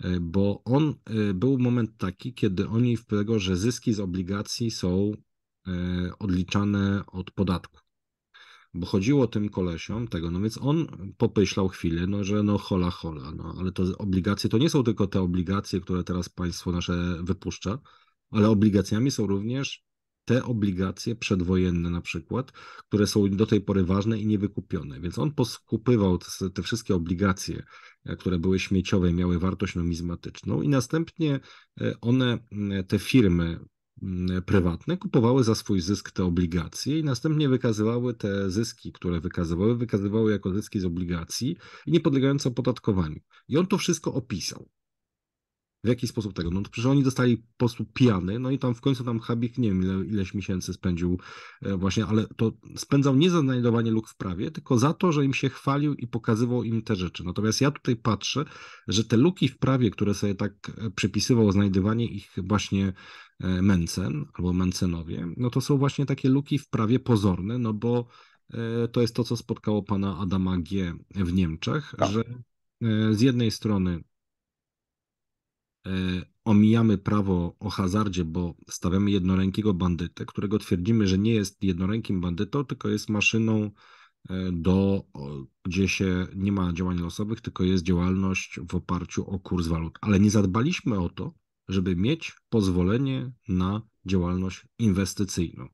e, bo on e, był moment taki, kiedy oni w że zyski z obligacji są e, odliczane od podatku bo chodziło tym kolesiom tego, no więc on popyślał chwilę, no że no hola hola, no ale to obligacje to nie są tylko te obligacje, które teraz państwo nasze wypuszcza, ale obligacjami są również te obligacje przedwojenne na przykład, które są do tej pory ważne i niewykupione. Więc on poskupywał te, wszystkie obligacje, e, które były śmieciowe i miały wartość numizmatyczną i następnie e, one, e, te firmy Mm, prywatne kupowały za swój zysk te obligacje i następnie wykazywały te zyski, które wykazywały, wykazywały jako zyski z obligacji i nie podlegające opodatkowaniu. I on to wszystko opisał. W jaki sposób tego? No to przecież oni dostali po prostu pijany, no i tam w końcu tam Habik, nie wiem ile, ileś miesięcy spędził e, właśnie, ale to spędzał nie za znajdowanie luk w prawie, tylko za to, że im się chwalił i pokazywał im te rzeczy. Natomiast ja tutaj patrzę, że te luki w prawie, które sobie tak e, przypisywał znajdywanie ich właśnie E, Mencen albo Mencenowie, no to są właśnie takie luki w prawie pozorne, no bo e, to jest to, co spotkało pana Adama G. w Niemczech, tak. że e, z jednej strony omijamy prawo o hazardzie, bo stawiamy jednorękiego bandytę, którego twierdzimy, że nie jest jednorękim bandytą, tylko jest maszyną do, gdzie się nie ma działań losowych, tylko jest działalność w oparciu o kurs walut. Ale nie zadbaliśmy o to, żeby mieć pozwolenie na działalność inwestycyjną.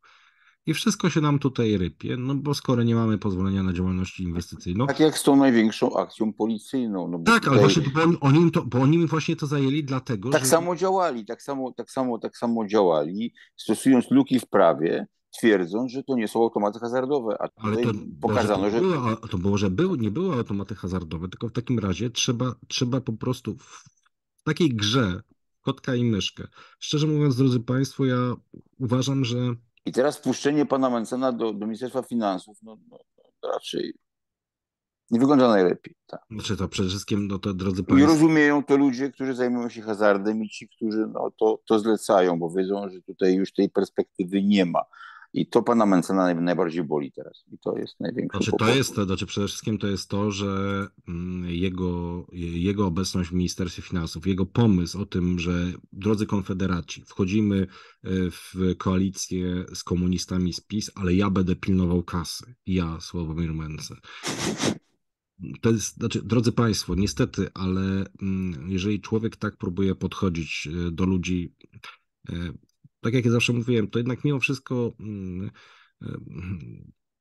I wszystko się nam tutaj rypie, no bo skoro nie mamy pozwolenia na działalność inwestycyjną. Tak jak z tą największą akcją policyjną. No tak, tutaj... ale właśnie bo oni, to, bo oni właśnie to zajęli dlatego. Tak że... samo działali, tak samo, tak samo, tak samo działali, stosując luki w prawie, twierdząc, że to nie są automaty hazardowe, a tutaj ale to, pokazano, to że... Było, to było, że był, nie były automaty hazardowe, tylko w takim razie trzeba, trzeba po prostu w takiej grze kotka i myszkę. Szczerze mówiąc, drodzy Państwo, ja uważam, że. I teraz wpuszczenie pana Mencena do, do Ministerstwa Finansów, no, no, no raczej nie wygląda najlepiej. Tak. Znaczy to przede wszystkim, no to drodzy Państwo. I rozumieją to ludzie, którzy zajmują się hazardem i ci, którzy no, to, to zlecają, bo wiedzą, że tutaj już tej perspektywy nie ma. I to pana Mencena najbardziej boli teraz. I to jest największe. Znaczy, to jest, to znaczy przede wszystkim to jest to, że mm, jego, jego obecność w Ministerstwie Finansów, jego pomysł o tym, że drodzy konfederaci, wchodzimy e, w koalicję z komunistami z PiS, ale ja będę pilnował kasy. Ja, Sławomir Mencen. To jest, znaczy, drodzy Państwo, niestety, ale mm, jeżeli człowiek tak próbuje podchodzić e, do ludzi, e, tak jak ja zawsze mówiłem, to jednak mimo wszystko mm, e,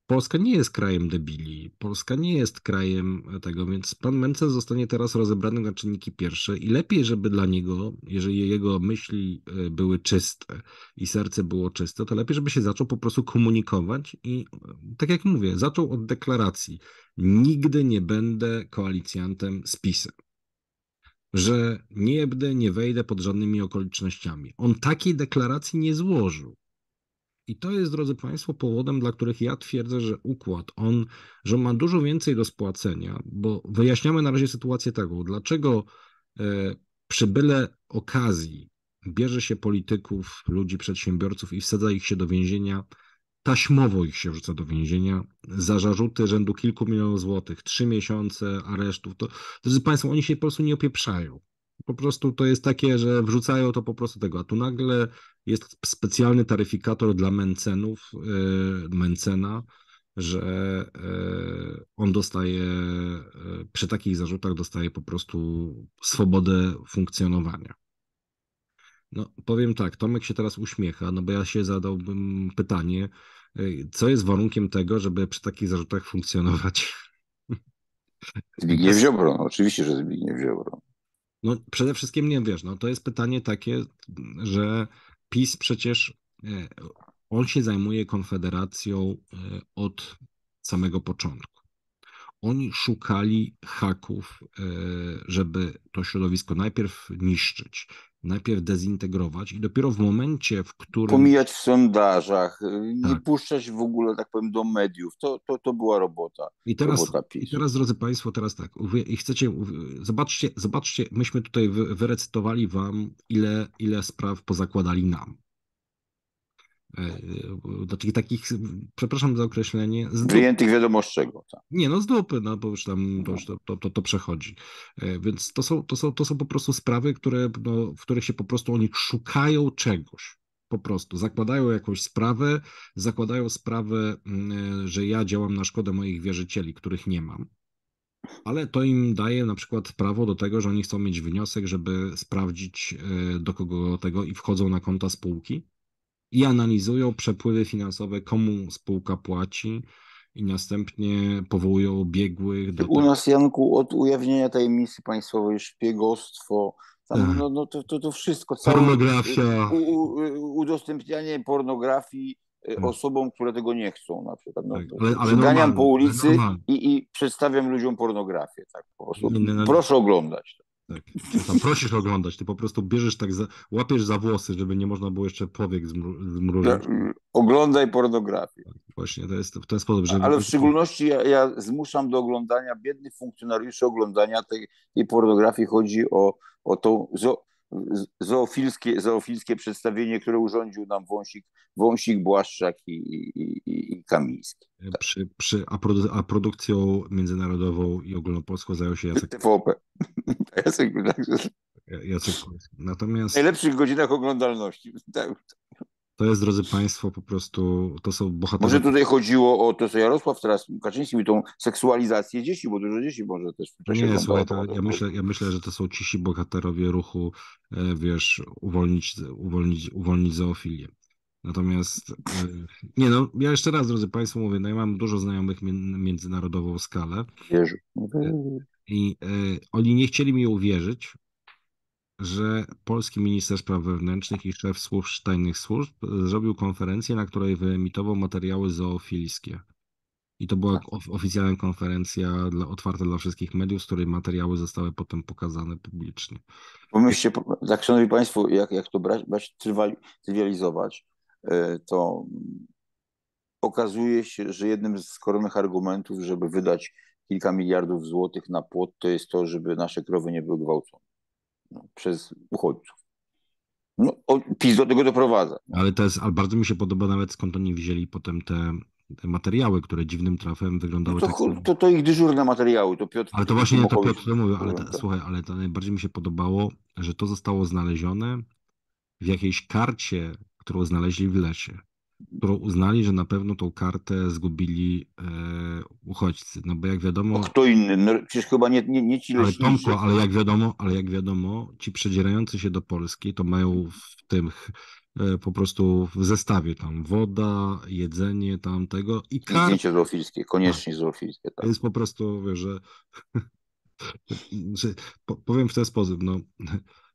Polska nie jest krajem debili, Polska nie jest krajem e, tego, więc pan Mencen zostanie teraz rozebrany na czynniki pierwsze i lepiej, żeby dla niego, jeżeli jego myśli e, były czyste i serce było czyste, to lepiej, żeby się zaczął po prostu komunikować i tak jak mówię, zaczął od deklaracji, nigdy nie będę koalicjantem z PiSem że nie będę, nie wejdę pod żadnymi okolicznościami. On takiej deklaracji nie złożył. I to jest, drodzy Państwo, powodem, dla których ja twierdzę, że układ, on, że ma dużo więcej do spłacenia, bo wyjaśniamy na razie sytuację taką, dlaczego e, przy byle okazji bierze się polityków, ludzi, przedsiębiorców i wsadza ich się do więzienia Taśmowo ich się rzuca do więzienia za zarzuty rzędu kilku milionów złotych, trzy miesiące aresztów. To, drodzy Państwo, oni się po prostu nie opieprzają. Po prostu to jest takie, że wrzucają to po prostu tego. A tu nagle jest specjalny taryfikator dla mencenów, yy, mencena, że yy, on dostaje, yy, przy takich zarzutach dostaje po prostu swobodę funkcjonowania. No, powiem tak, Tomek się teraz uśmiecha, no bo ja się zadałbym pytanie, co jest warunkiem tego, żeby przy takich zarzutach funkcjonować? Zbigniew Ziobro, no, oczywiście, że Zbigniew Ziobro. No przede wszystkim nie wiesz, no to jest pytanie takie, że PiS przecież, e, on się zajmuje Konfederacją e, od samego początku. Oni szukali haków, e, żeby to środowisko najpierw niszczyć najpierw dezintegrować i dopiero w momencie, w którym... Pomijać w sondażach, y, tak. nie puszczać w ogóle, tak powiem, do mediów. To, to, to była robota. I teraz, robota I teraz, drodzy Państwo, teraz tak, i chcecie, zobaczcie, zobaczcie, myśmy tutaj wyrecytowali Wam, ile, ile spraw pozakładali nam. Znaczy takich, przepraszam za określenie. Z Wyjętych wiadomo tak. Nie, no z dupy, no bo już tam to, już to, to, to, przechodzi. E, więc to są, to są, to są po prostu sprawy, które, no, w których się po prostu oni szukają czegoś po prostu zakładają jakąś sprawę, zakładają sprawę, mm, e, że ja działam na szkodę moich wierzycieli, których nie mam. Ale to im daje na przykład prawo do tego, że oni chcą mieć wniosek, żeby sprawdzić do kogo tego i wchodzą na konta spółki i analizują przepływy finansowe, komu spółka płaci i następnie powołują biegłych. Do... U nas, Janku, od ujawnienia tej misji państwowej, szpiegostwo, tam, tak. no, no, to, to, to wszystko. Całe, Pornografia. U, u, udostępnianie pornografii y, tak. osobom, które tego nie chcą na przykład. No, tak, ale, ale normalne, po ulicy i, i, przedstawiam ludziom pornografię. Tak, po prostu. Proszę oglądać. Tak. Tam prosisz oglądać, ty po prostu bierzesz tak, za, łapiesz za włosy, żeby nie można było jeszcze powiek no, zmrużyć. Mm, oglądaj pornografię. Tak, właśnie, to jest w ten sposób. Żeby... Ale w szczególności ja, ja, zmuszam do oglądania, biednych funkcjonariuszy oglądania tej, tej pornografii. Chodzi o, o tą zoofilskie, zoofilskie przedstawienie, które urządził nam Wąsik, Wąsik Błaszczak i, i, i, Kamiński. E, przy, przy, a, produ, a, produkcją międzynarodową i ogólnopolską zajął się Jacek... TVP. Jacek, Jacek Natomiast... W najlepszych godzinach oglądalności. Tak. To jest, drodzy Państwo, po prostu to są bohaterowie. Może tutaj chodziło o to, co Jarosław teraz Kaczyński mi tą seksualizację dzieci, bo dużo dzieci może też w no czasie Nie, słuchaj, to, ja, tak? myślę, ja myślę, że to są cisi bohaterowie ruchu, e, wiesz, uwolnić, uwolnić, uwolnić zoofilię. Natomiast, e, nie no, ja jeszcze raz, drodzy Państwo, mówię, no ja mam dużo znajomych międzynarodową skalę. Wierzę. E, I y, oni nie chcieli mi uwierzyć, że polski minister spraw wewnętrznych i szef służb tajnych służb e, zrobił konferencję, na której wyemitował materiały zoofilskie. I to była tak. oficjalna konferencja dla, otwarta dla wszystkich mediów, z której materiały zostały potem pokazane publicznie. Pomyślcie, tak szanowni państwo, jak, jak to brać, brać trywializować, e, to okazuje się, że jednym z koronnych argumentów, żeby wydać kilka miliardów złotych na płot, to jest to, żeby nasze krowy nie były gwałcone. No, przez uchodźców. No, PiS do tego doprowadza. Ale to jest, ale bardzo mi się podoba nawet skąd oni wzięli potem te, te materiały, które dziwnym trafem wyglądały no to, tak To, to ich dyżurne materiały, to Piotr... Ale to właśnie nie, to Piotr mówił, ale ta, słuchaj, ale to najbardziej mi się podobało, że to zostało znalezione w jakiejś karcie, którą znaleźli w lesie którą uznali, że na pewno tą kartę zgubili e, uchodźcy. No bo jak wiadomo. O kto inny? No, przecież chyba nie, nie, nie ci ale, Tomko, ale jak wiadomo, ale jak wiadomo, ci przedzierający się do Polski to mają w tym e, po prostu w zestawie tam woda, jedzenie tamtego i kart... Zdjęcie zoofilskie, koniecznie tak. zoofilskie. Tak. To jest po prostu, wiesz, że powiem w ten sposób, no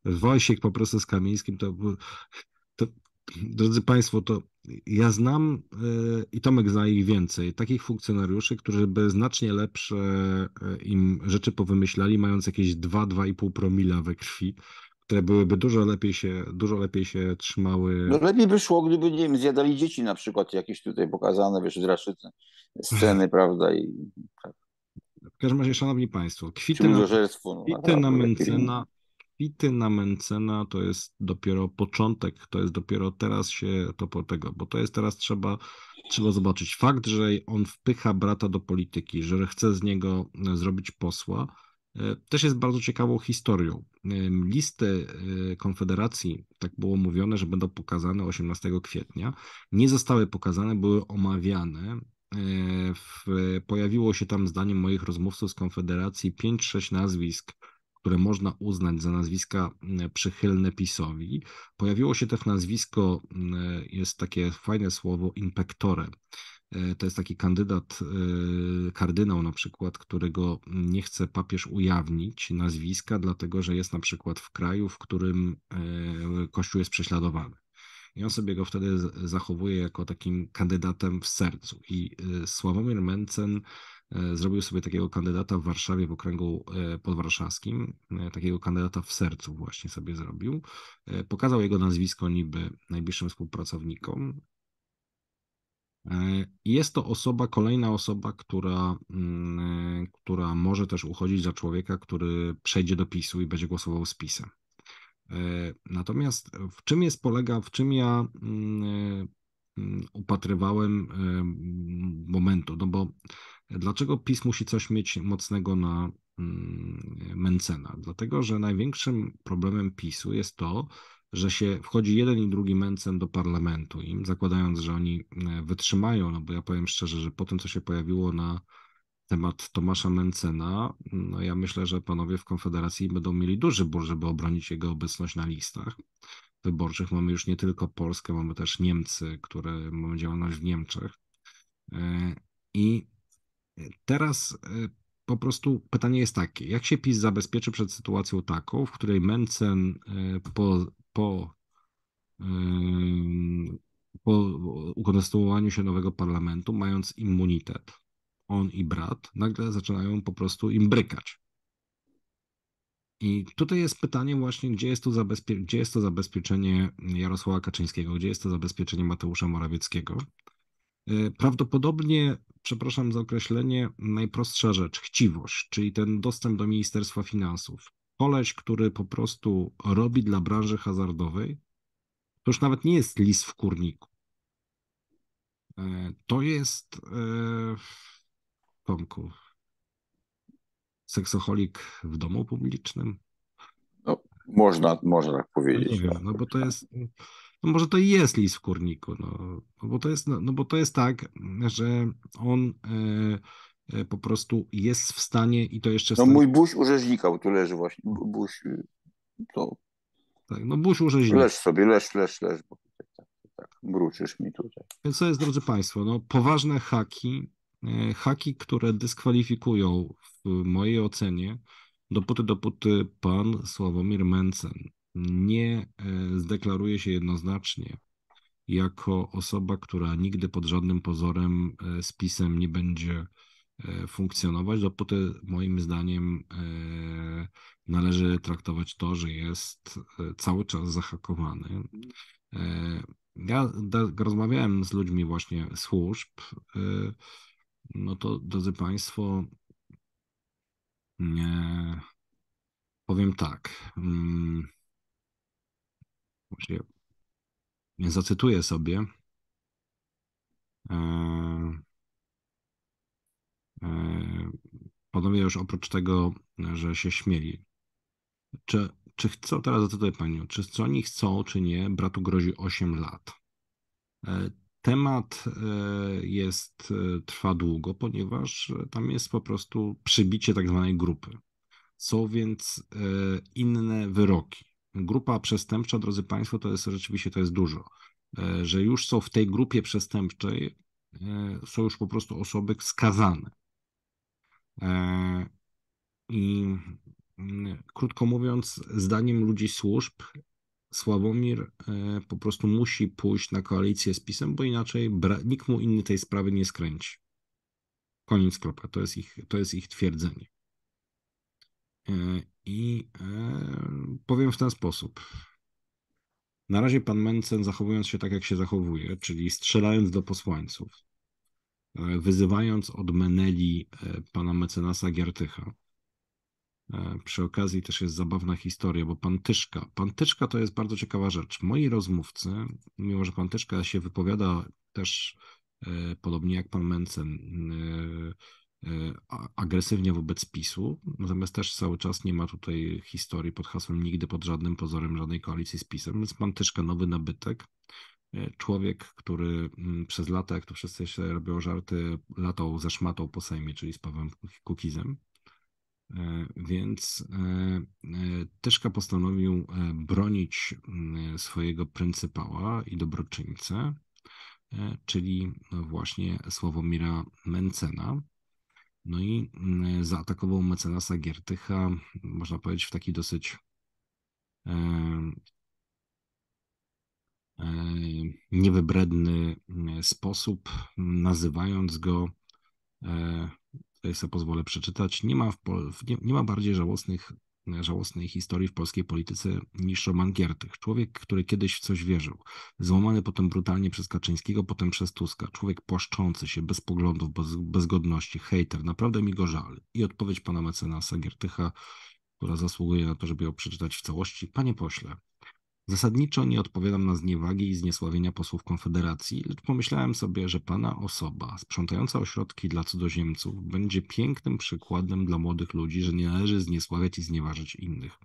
Wojsiech po prostu z Kamińskim to drodzy Państwo, to ja znam e, i Tomek zna ich więcej, takich funkcjonariuszy, którzy by znacznie lepsze e, im rzeczy powymyślali, mając jakieś 2-2,5 promila we krwi, które byłyby dużo lepiej się, dużo lepiej się trzymały. No lepiej by szło, gdyby, nie wiem, zjadali dzieci na przykład, jakieś tutaj pokazane, wiesz, z sceny, prawda, i... W każdym razie, Szanowni Państwo, kwity na, no, kwity na Mencena, Pity na Mencena to jest dopiero początek, to jest dopiero teraz się to po tego, bo to jest teraz trzeba, trzeba zobaczyć fakt, że on wpycha brata do polityki, że chce z niego e, zrobić posła, e, też jest bardzo ciekawą historią. E, listy Konfederacji, tak było mówione, że będą pokazane 18 kwietnia, nie zostały pokazane, były omawiane. W, pojawiło się tam, zdaniem moich rozmówców z Konfederacji, 5-6 nazwisk które można uznać za nazwiska mm, przychylne PiSowi. Pojawiło się też nazwisko, mm, jest takie fajne słowo, inpektore. E, to jest taki kandydat, e, kardynał na przykład, którego nie chce papież ujawnić nazwiska, dlatego że jest na przykład w kraju, w którym e, Kościół jest prześladowany. I on sobie go wtedy zachowuje jako takim kandydatem w sercu. I Sławomir Mencen E, zrobił sobie takiego kandydata w Warszawie w okręgu e, podwarszawskim, e, takiego kandydata w sercu właśnie sobie zrobił. Pokazał jego nazwisko niby najbliższym współpracownikom. Jest to osoba, kolejna osoba, która, mm, która może też uchodzić za człowieka, który przejdzie do PiSu i będzie głosował z PiSem. Natomiast w czym jest polega, w czym ja mm, mm, upatrywałem momentu, no bo Dlaczego PiS musi coś mieć mocnego na mm, Mencena? Dlatego, że największym problemem PiSu jest to, że się wchodzi jeden i drugi Mencen do parlamentu im, zakładając, że oni e, wytrzymają, no bo ja powiem szczerze, że po tym, co się pojawiło na temat Tomasza Mencena, no ja myślę, że panowie w Konfederacji będą mieli duży ból, żeby obronić jego obecność na listach wyborczych. Mamy już nie tylko Polskę, mamy też Niemcy, które mają działalność w Niemczech. E, I Teraz y, po prostu pytanie jest takie, jak się PiS zabezpieczy przed sytuacją taką, w której Mencen y, po, po, y, po ukonstytuowaniu się nowego parlamentu, mając immunitet, on i brat, nagle zaczynają po prostu im brykać. I tutaj jest pytanie właśnie, gdzie jest, tu gdzie jest to zabezpieczenie Jarosława Kaczyńskiego, gdzie jest to zabezpieczenie Mateusza Morawieckiego, E, prawdopodobnie, przepraszam za określenie, najprostsza rzecz, chciwość, czyli ten dostęp do Ministerstwa Finansów. Koleś, który po prostu robi dla branży hazardowej, to już nawet nie jest lis w kurniku. E, to jest, e, Tomku, seksoholik w domu publicznym? No, można, można tak no, powiedzieć. nie wiem, tak. no bo to jest, no może to i jest lis w kurniku, no, no bo, to jest, no, no, bo to jest tak, że on e, e, po prostu jest w stanie i to jeszcze... No mój buś urzeźnikał, tu leży właśnie, buś, y, to... Tak, no buś urzeźnikał. Leż sobie, leż, leż, leż, bo tak, tak, tak, mruczysz mi tutaj. Więc jest, drodzy Państwo, no poważne haki, y, haki, które dyskwalifikują w mojej ocenie dopóty, dopóty pan Sławomir Mencen nie e, zdeklaruje się jednoznacznie jako osoba, która nigdy pod żadnym pozorem z e, pisem nie będzie e, funkcjonować, dopóty no moim zdaniem należy traktować to, że jest cały czas zahakowany. Ja rozmawiałem z ludźmi właśnie służb, no to drodzy Państwo, mm, powiem tak. Mm, więc zacytuję sobie. E, e, panowie już oprócz tego, że się śmieli. Czy, czy chcą, teraz zacytuję panią, czy co oni chcą, czy nie, bratu grozi 8 lat. E, temat jest, trwa długo, ponieważ tam jest po prostu przybicie tak zwanej grupy. Są więc inne wyroki grupa przestępcza, drodzy Państwo, to jest rzeczywiście to jest dużo, e, że już są w tej grupie przestępczej, e, są już po prostu osoby skazane. E, I mm, krótko mówiąc, zdaniem ludzi służb, Sławomir po prostu musi pójść na koalicję z PiSem, bo inaczej nikt mu inny tej sprawy nie skręci. Koniec kropka. To jest ich, to jest ich twierdzenie. E, I e, powiem w ten sposób. Na razie pan Mencen zachowując się tak, jak się zachowuje, czyli strzelając do posłańców, e, wyzywając od Meneli pana mecenasa Giertycha. Przy okazji też jest zabawna historia, bo pan Tyszka, pan Tyszka to jest bardzo ciekawa rzecz. Moi rozmówcy, mimo że pan Tyszka się wypowiada też podobnie jak pan Mencen, agresywnie wobec PiSu, natomiast też cały czas nie ma tutaj historii pod hasłem nigdy pod żadnym pozorem żadnej koalicji z PiSem, więc pan Tyszka nowy nabytek. E, człowiek, który mm, przez lata, jak to wszyscy się robią żarty, latał ze szmatą po Sejmie, czyli z Pawłem Kukizem. E, więc e, Tyszka postanowił bronić mm, swojego pryncypała i dobroczyńcę, czyli no właśnie Sławomira Mencena, no i mm, zaatakował mecenasa Giertycha, można powiedzieć, w taki dosyć e, e, niewybredny mm, sposób, nazywając go, e, tutaj sobie pozwolę przeczytać, nie ma, w, nie, nie ma bardziej żałosnych żałosnej historii w polskiej polityce niż Roman Giertych. Człowiek, który kiedyś w coś wierzył, złamany potem brutalnie przez Kaczyńskiego, potem przez Tuska. Człowiek płaszczący się, bez poglądów, bez, bez godności, hejter. Naprawdę mi go żal. I odpowiedź pana mecenasa Giertycha, która zasługuje na to, żeby ją przeczytać w całości. Panie pośle, Zasadniczo nie odpowiadam na zniewagi i zniesławienia posłów Konfederacji, lecz pomyślałem sobie, że pana osoba sprzątająca ośrodki dla cudzoziemców będzie pięknym przykładem dla młodych ludzi, że nie należy zniesławiać i znieważać innych.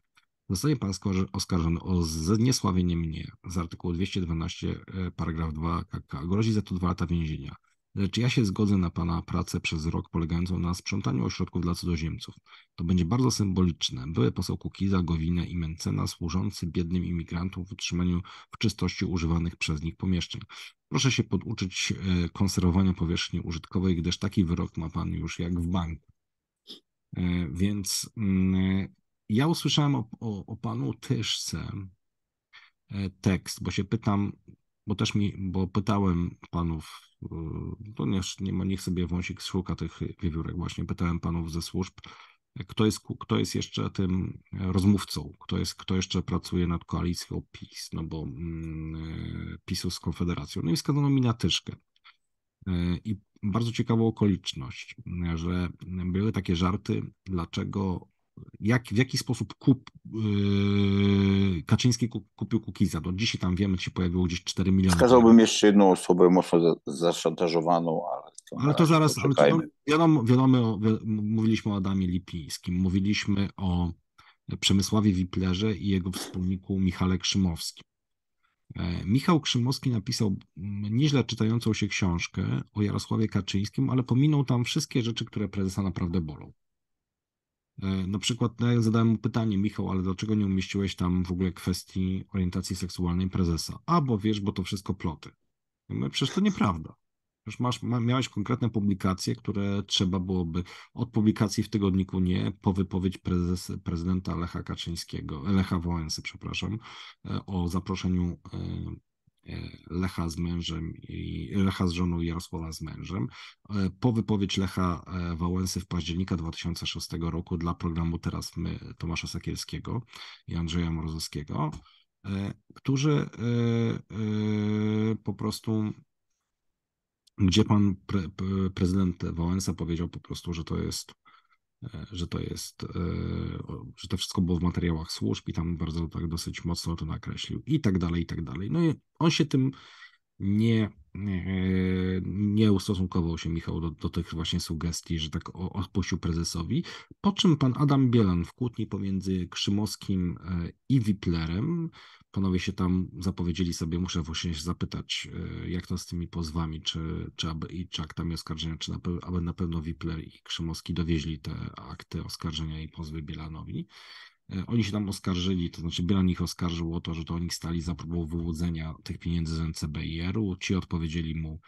Zostaje pan oskarżony o zniesławienie mnie z artykułu 212 e, paragraf 2 KK. Grozi za to dwa lata więzienia. Lecz ja się zgodzę na Pana pracę przez rok polegającą na sprzątaniu ośrodków dla cudzoziemców. To będzie bardzo symboliczne. Były poseł Kukiza, Gowinę i Mencena służący biednym imigrantom w utrzymaniu w czystości używanych przez nich pomieszczeń. Proszę się poduczyć e, konserwowania powierzchni użytkowej, gdyż taki wyrok ma Pan już jak w banku. E, więc mm, ja usłyszałem o, o, o panu Tyszce e, tekst, bo się pytam, bo też mi, bo pytałem panów, ponieważ yy, nie ma, niech sobie wąsik szuka tych wiewiórek, właśnie pytałem panów ze służb, kto jest, kto jest jeszcze tym rozmówcą, kto, jest, kto jeszcze pracuje nad koalicją PiS, no bo mm, PiSu z Konfederacją. No i wskazano mi na Tyszkę. Yy, I bardzo ciekawą okoliczność, że były takie żarty, dlaczego jak, w jaki sposób kup, yy, Kaczyński kup, kupił Kukiza. Do no, dzisiaj tam wiemy, że się pojawiło gdzieś 4 miliony. Wskazałbym jeszcze jedną osobę mocno zaszantażowaną, ale to, ale to zaraz, ale to, wiadomo, wiadomo, mówiliśmy o Adamie Lipińskim, mówiliśmy o Przemysławie Wiplerze i jego wspólniku Michale Krzymowskim. E, Michał Krzymowski napisał nieźle czytającą się książkę o Jarosławie Kaczyńskim, ale pominął tam wszystkie rzeczy, które prezesa naprawdę bolą. E, na przykład no, ja zadałem mu pytanie, Michał, ale dlaczego nie umieściłeś tam w ogóle kwestii orientacji seksualnej prezesa? A, bo wiesz, bo to wszystko ploty. Ja mówię, przecież to nieprawda. Już masz, miałeś konkretne publikacje, które trzeba byłoby od publikacji w tygodniku nie po wypowiedź prezes, prezydenta Lecha Kaczyńskiego, Lecha Wałęsy, przepraszam, e, o zaproszeniu e, E, Lecha z mężem i Lecha z żoną Jarosława z mężem. E, po wypowiedź Lecha e, Wałęsy w października 2006 roku dla programu Teraz My Tomasza Sakielskiego i Andrzeja Morozowskiego, którzy po prostu gdzie pan pre, prezydent Wałęsa powiedział po prostu, że to jest że to jest, e, że to wszystko było w materiałach służb i tam bardzo tak dosyć mocno to nakreślił i tak dalej, i tak dalej. No i on się tym nie, e, nie ustosunkował się Michał do, do tych właśnie sugestii, że tak odpuścił prezesowi. Po czym pan Adam Bielan w kłótni pomiędzy Krzymowskim e, i Wiplerem, panowie się tam zapowiedzieli sobie, muszę właśnie się zapytać, e, jak to z tymi pozwami, czy, czy, aby, i, czy aktami oskarżenia, czy na, aby na pewno Wipler i Krzymowski dowieźli te akty oskarżenia i pozwy Bielanowi. E, oni się tam oskarżyli, to znaczy Bielan ich oskarżył o to, że to oni stali za próbą wyłudzenia tych pieniędzy z NCBIR-u. Ci odpowiedzieli mu,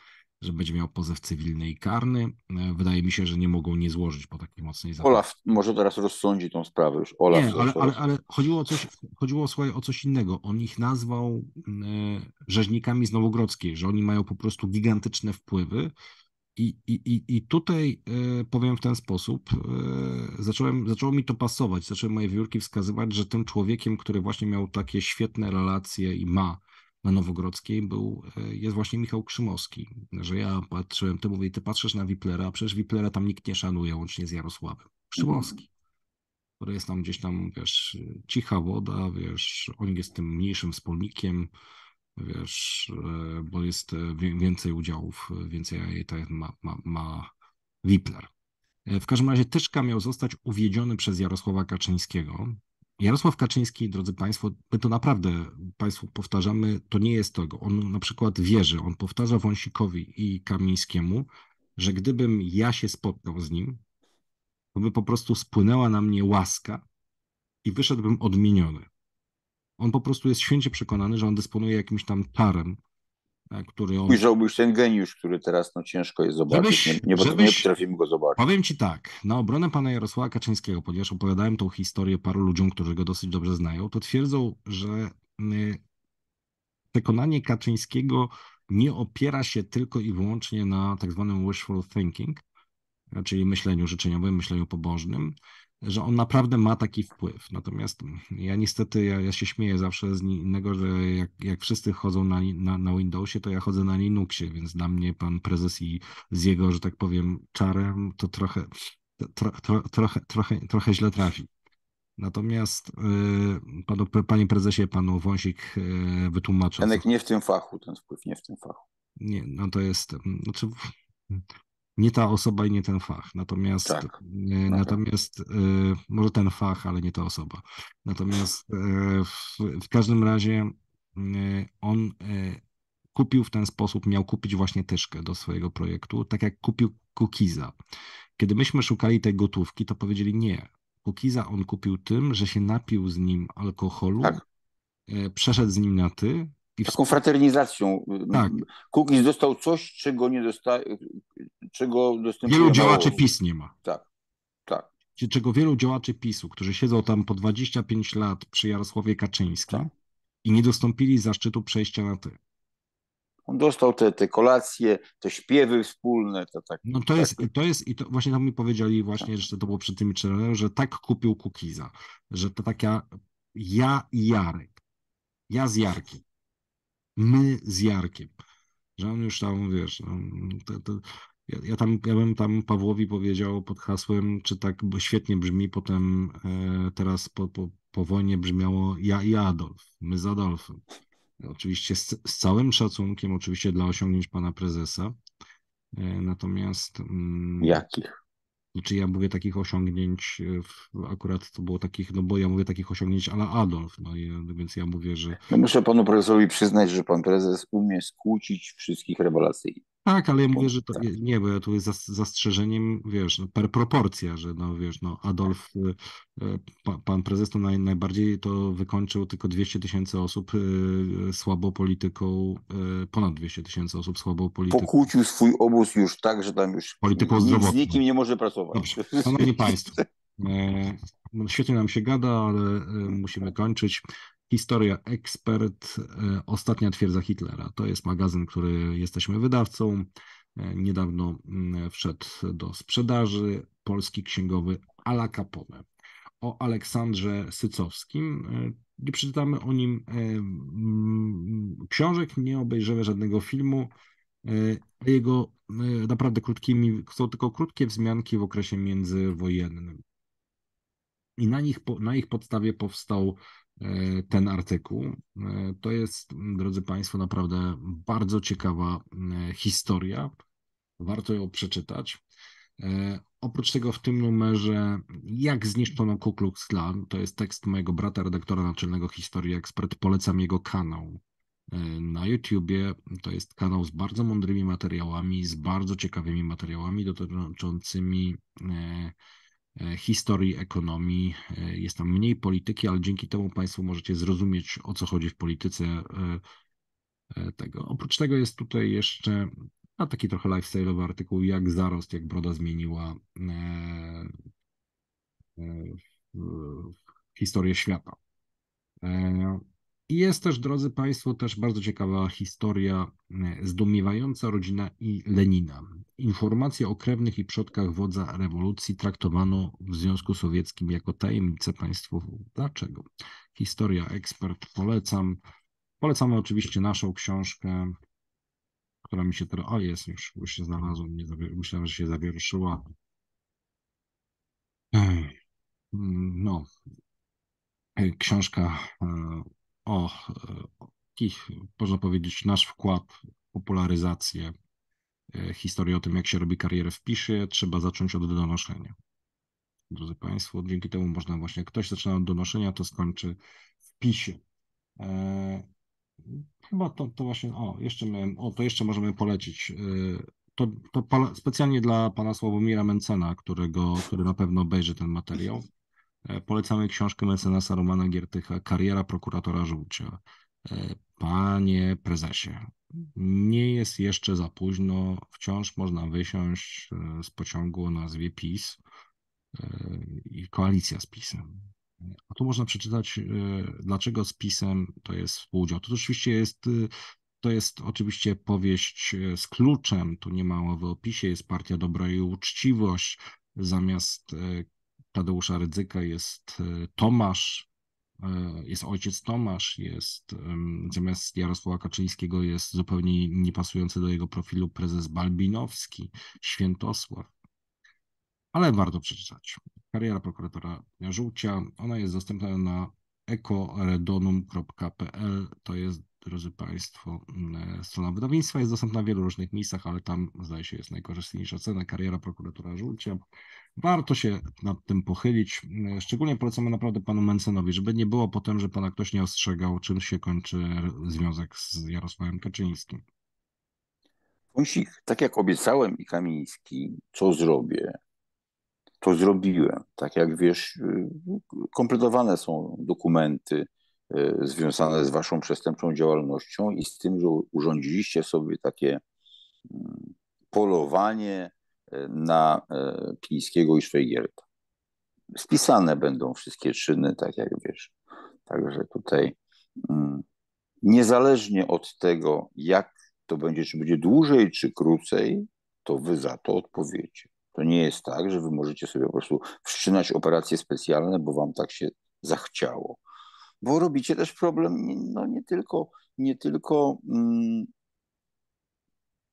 że będzie miał pozew cywilny i karny. E, wydaje mi się, że nie mogą nie złożyć po takiej mocnej zabawie. Olaf może teraz rozsądzi tą sprawę już. Olaf nie, ale, ale, ale, chodziło, o coś, chodziło słuchaj, o coś innego. On ich nazwał e, rzeźnikami z Nowogrodzkiej, że oni mają po prostu gigantyczne wpływy i, i, I tutaj e, powiem w ten sposób, e, zacząłem, zaczęło mi to pasować, zaczęły moje wiórki wskazywać, że tym człowiekiem, który właśnie miał takie świetne relacje i ma na Nowogrodzkiej był, e, jest właśnie Michał Krzymowski, że ja patrzyłem, ty mówię, ty patrzysz na Wiplera, a przecież Wiplera tam nikt nie szanuje, łącznie z Jarosławem. Krzymowski, który jest tam gdzieś tam, wiesz, cicha woda, wiesz, on jest tym mniejszym wspólnikiem, wiesz, e, bo jest e, więcej udziałów, e, więcej AIT tak ma, ma, ma Wipler. W każdym razie Tyszka miał zostać uwiedziony przez Jarosława Kaczyńskiego. Jarosław Kaczyński, drodzy Państwo, my to naprawdę Państwu powtarzamy, to nie jest tego. On na przykład wierzy, on powtarza Wąsikowi i Kamińskiemu, że gdybym ja się spotkał z nim, to by po prostu spłynęła na mnie łaska i wyszedłbym odmieniony. On po prostu jest święcie przekonany, że on dysponuje jakimś tam czarem, e, który on... Ujrzałby już ten geniusz, który teraz no, ciężko jest zobaczyć, żebyś, nie, nie, żebyś, nie potrafimy go zobaczyć. Powiem Ci tak, na obronę pana Jarosława Kaczyńskiego, ponieważ opowiadałem tą historię paru ludziom, którzy go dosyć dobrze znają, to twierdzą, że y, przekonanie Kaczyńskiego nie opiera się tylko i wyłącznie na tak zwanym wishful thinking, czyli myśleniu życzeniowym, myśleniu pobożnym, że on naprawdę ma taki wpływ. Natomiast mm, ja niestety, ja, ja się śmieję zawsze z innego, że jak, jak wszyscy chodzą na, na, na Windowsie, to ja chodzę na Linuxie, więc dla mnie pan prezes i z jego, że tak powiem, czarem to trochę, tro, tro, trochę, trochę, trochę źle trafi. Natomiast y, panu, panie prezesie, panu Wąsik yy, Enek nie w tym fachu, ten wpływ nie w tym fachu. Nie, no to jest, mm, znaczy nie ta osoba i nie ten fach. Natomiast, tak, e, no tak. natomiast e, może ten fach, ale nie ta osoba. Natomiast e, w, w każdym razie on kupił w ten sposób, miał kupić właśnie tyszkę do swojego projektu, tak jak kupił Kukiza. Kiedy myśmy szukali tej gotówki, to powiedzieli nie. Kukiza on kupił tym, że się napił z nim alkoholu, tak. przeszedł z nim na ty, z fraternizacją. Tak. Kukiz dostał coś, czego nie dostał, czego dostępuje Wielu działaczy PiS nie ma. Tak, tak. Czego wielu działaczy PiSu, którzy siedzą tam po 25 lat przy Jarosławie Kaczyńskim tak. i nie dostąpili zaszczytu przejścia na ty. On dostał te, te kolacje, te śpiewy wspólne. To tak, no to tak. jest, to jest, i to właśnie tam mi powiedzieli właśnie, tak. że to było przed tymi czterema, że tak kupił Kukiza, że to taka ja i Jarek, ja z Jarki my z Jarkiem. Że on już tam, wiesz, no, to, to, ja, ja, tam, ja bym tam Pawłowi powiedział pod hasłem, czy tak bo świetnie brzmi, potem e, teraz po, po, po wojnie brzmiało ja i Adolf, my z Adolfem. Oczywiście z, z całym szacunkiem, oczywiście dla osiągnięć pana prezesa, e, Natomiast. Mm, Jakich? Znaczy ja mówię takich osiągnięć, e, akurat to było takich, no bo ja mówię takich osiągnięć ale Adolf, no i, e, no więc ja mówię, że... No muszę panu profesorowi przyznać, że pan prezes umie skłócić wszystkich rewelacyjnie. Tak, ale ja mówię, że to, tak. nie, bo ja tu jest zastrzeżeniem, wiesz, no, per proporcja, że no wiesz, no Adolf, tak. y, y, pan prezes to naj, najbardziej to wykończył tylko 200 tysięcy osób y, słabo polityką, ponad 200 tysięcy osób słabo polityką. Pokłócił swój obóz już tak, że tam już polityką zdrowotną. z nikim nie może pracować. Dobrze. Szanowni Państwo, no, świetnie nam się gada, ale musimy kończyć. Historia Ekspert, e, Ostatnia twierdza Hitlera. To jest magazyn, który jesteśmy wydawcą. E, niedawno mm, wszedł do sprzedaży polski księgowy Ala Capone. O Aleksandrze Sycowskim. E, nie przeczytamy o nim mm, książek, nie obejrzymy żadnego filmu. Jego naprawdę krótkimi, są tylko krótkie wzmianki w okresie międzywojennym i na, nich, na ich podstawie powstał E, ten artykuł. E, to jest, drodzy Państwo, naprawdę bardzo ciekawa e, historia. Warto ją przeczytać. Oprócz tego w tym numerze Jak zniszczono Ku Klux Klan, to jest tekst mojego brata, redaktora naczelnego Historii Ekspert. Polecam jego kanał na YouTubie. To jest kanał z bardzo mądrymi materiałami, z bardzo ciekawymi materiałami dotyczącymi E, historii ekonomii. E, jest tam mniej polityki, ale dzięki temu Państwo możecie zrozumieć, o co chodzi w polityce e, tego. Oprócz tego jest tutaj jeszcze taki trochę lifestyle'owy artykuł, jak zarost, jak broda zmieniła historię świata. I jest też, drodzy Państwo, też bardzo ciekawa historia e, zdumiewająca rodzina i Lenina. Informacje o krewnych i przodkach wodza rewolucji traktowano w Związku Sowieckim jako tajemnicę państwową. Dlaczego? Historia ekspert polecam. Polecamy oczywiście naszą książkę, która mi się teraz. O, jest, już, już się znalazłem. Myślałem, że się zawieruszyła. Mm, no. Książka e, o e, ich, można powiedzieć, nasz wkład w popularyzację e, historii o tym, jak się robi karierę w pisie, trzeba zacząć od donoszenia. Drodzy Państwo, dzięki temu można właśnie, ktoś zaczyna od donoszenia, to skończy w pisie. E, chyba to, to właśnie, o, jeszcze miałem, o, to jeszcze możemy polecić. To, to specjalnie dla pana Sławomira Mencena, którego, który na pewno obejrzy ten materiał. E, polecamy książkę mecenasa Romana Giertycha Kariera prokuratora żółcia. E, panie prezesie, nie jest jeszcze za późno, wciąż można wysiąść e, z pociągu o nazwie PiS i koalicja z PiSem. A tu można przeczytać, dlaczego z PiSem to jest współudział. To oczywiście jest, to jest oczywiście powieść z kluczem, tu nie ma mowy o PiSie, jest partia Dobra i Uczciwość zamiast Tadeusza Rydzyka jest e, Tomasz, e, jest ojciec Tomasz, jest zamiast Jarosława Kaczyńskiego jest zupełnie niepasujący do jego profilu prezes Balbinowski, Świętosław. Ale warto przeczytać. Kariera prokuratora Żółcia, ona jest dostępna na ekoredonum.pl, to jest drodzy Państwo, mm, e, strona wydawnictwa jest dostępna w wielu różnych miejscach, ale tam zdaje się jest najkorzystniejsza cena, kariera prokuratora Żółcia. Warto się nad tym pochylić. Mm, e, szczególnie polecamy naprawdę panu Mencenowi, żeby nie było potem, że pana ktoś nie ostrzegał, czym się kończy związek z Jarosławem Kaczyńskim. Wąsik, tak jak obiecałem i Kamiński, co zrobię, to zrobiłem. Tak jak wiesz, y, y, kompletowane są dokumenty Y, związane z waszą przestępczą działalnością i z tym, że urządziliście sobie takie mm, polowanie y, na Pińskiego y, i Szwajgierta. Spisane będą wszystkie czyny, tak jak wiesz. Także tutaj mm, niezależnie od tego, jak to będzie, czy będzie dłużej, czy krócej, to wy za to odpowiecie. To nie jest tak, że wy możecie sobie po prostu wszczynać operacje specjalne, bo wam tak się zachciało bo robicie też problem no, nie tylko, nie tylko mm,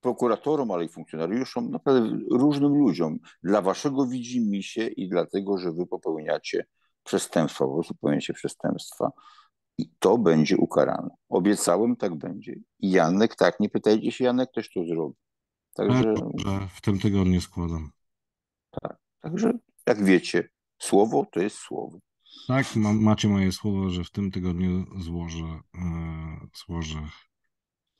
prokuratorom, ale i funkcjonariuszom, naprawdę różnym ludziom. Dla waszego widzi mi się i dlatego, że wy popełniacie przestępstwa, po prostu popełniacie przestępstwa i to będzie ukarane. Obiecałem, tak będzie. I Janek, tak, nie pytajcie się, Janek też to zrobi. Także... Tak, tak, tak. W tym tygodniu składam. Tak, także jak wiecie, słowo to jest słowo. Tak, ma, macie moje słowo, że w tym tygodniu złożę, e, złożę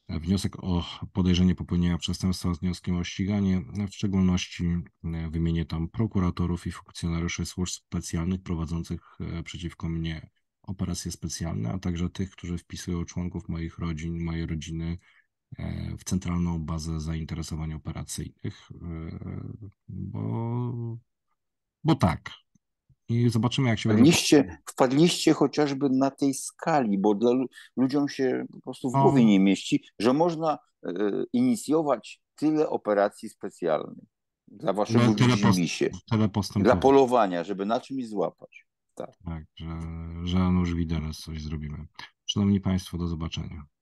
wniosek o podejrzenie popełnienia przestępstwa z wnioskiem o ściganie. W szczególności e, wymienię tam prokuratorów i funkcjonariuszy służb specjalnych prowadzących e, przeciwko mnie operacje specjalne, a także tych, którzy wpisują członków moich rodzin, mojej rodziny w centralną bazę zainteresowań operacyjnych, bo, bo tak i zobaczymy, jak się wpadliście, będzie. Wpadliście chociażby na tej skali, bo dla, ludziom się po prostu w głowie nie mieści, że można e, inicjować tyle operacji specjalnych dla waszego wisie, dla polowania, żeby na czymś złapać. Tak, tak że, że już widać coś zrobimy. Szanowni Państwo, do zobaczenia.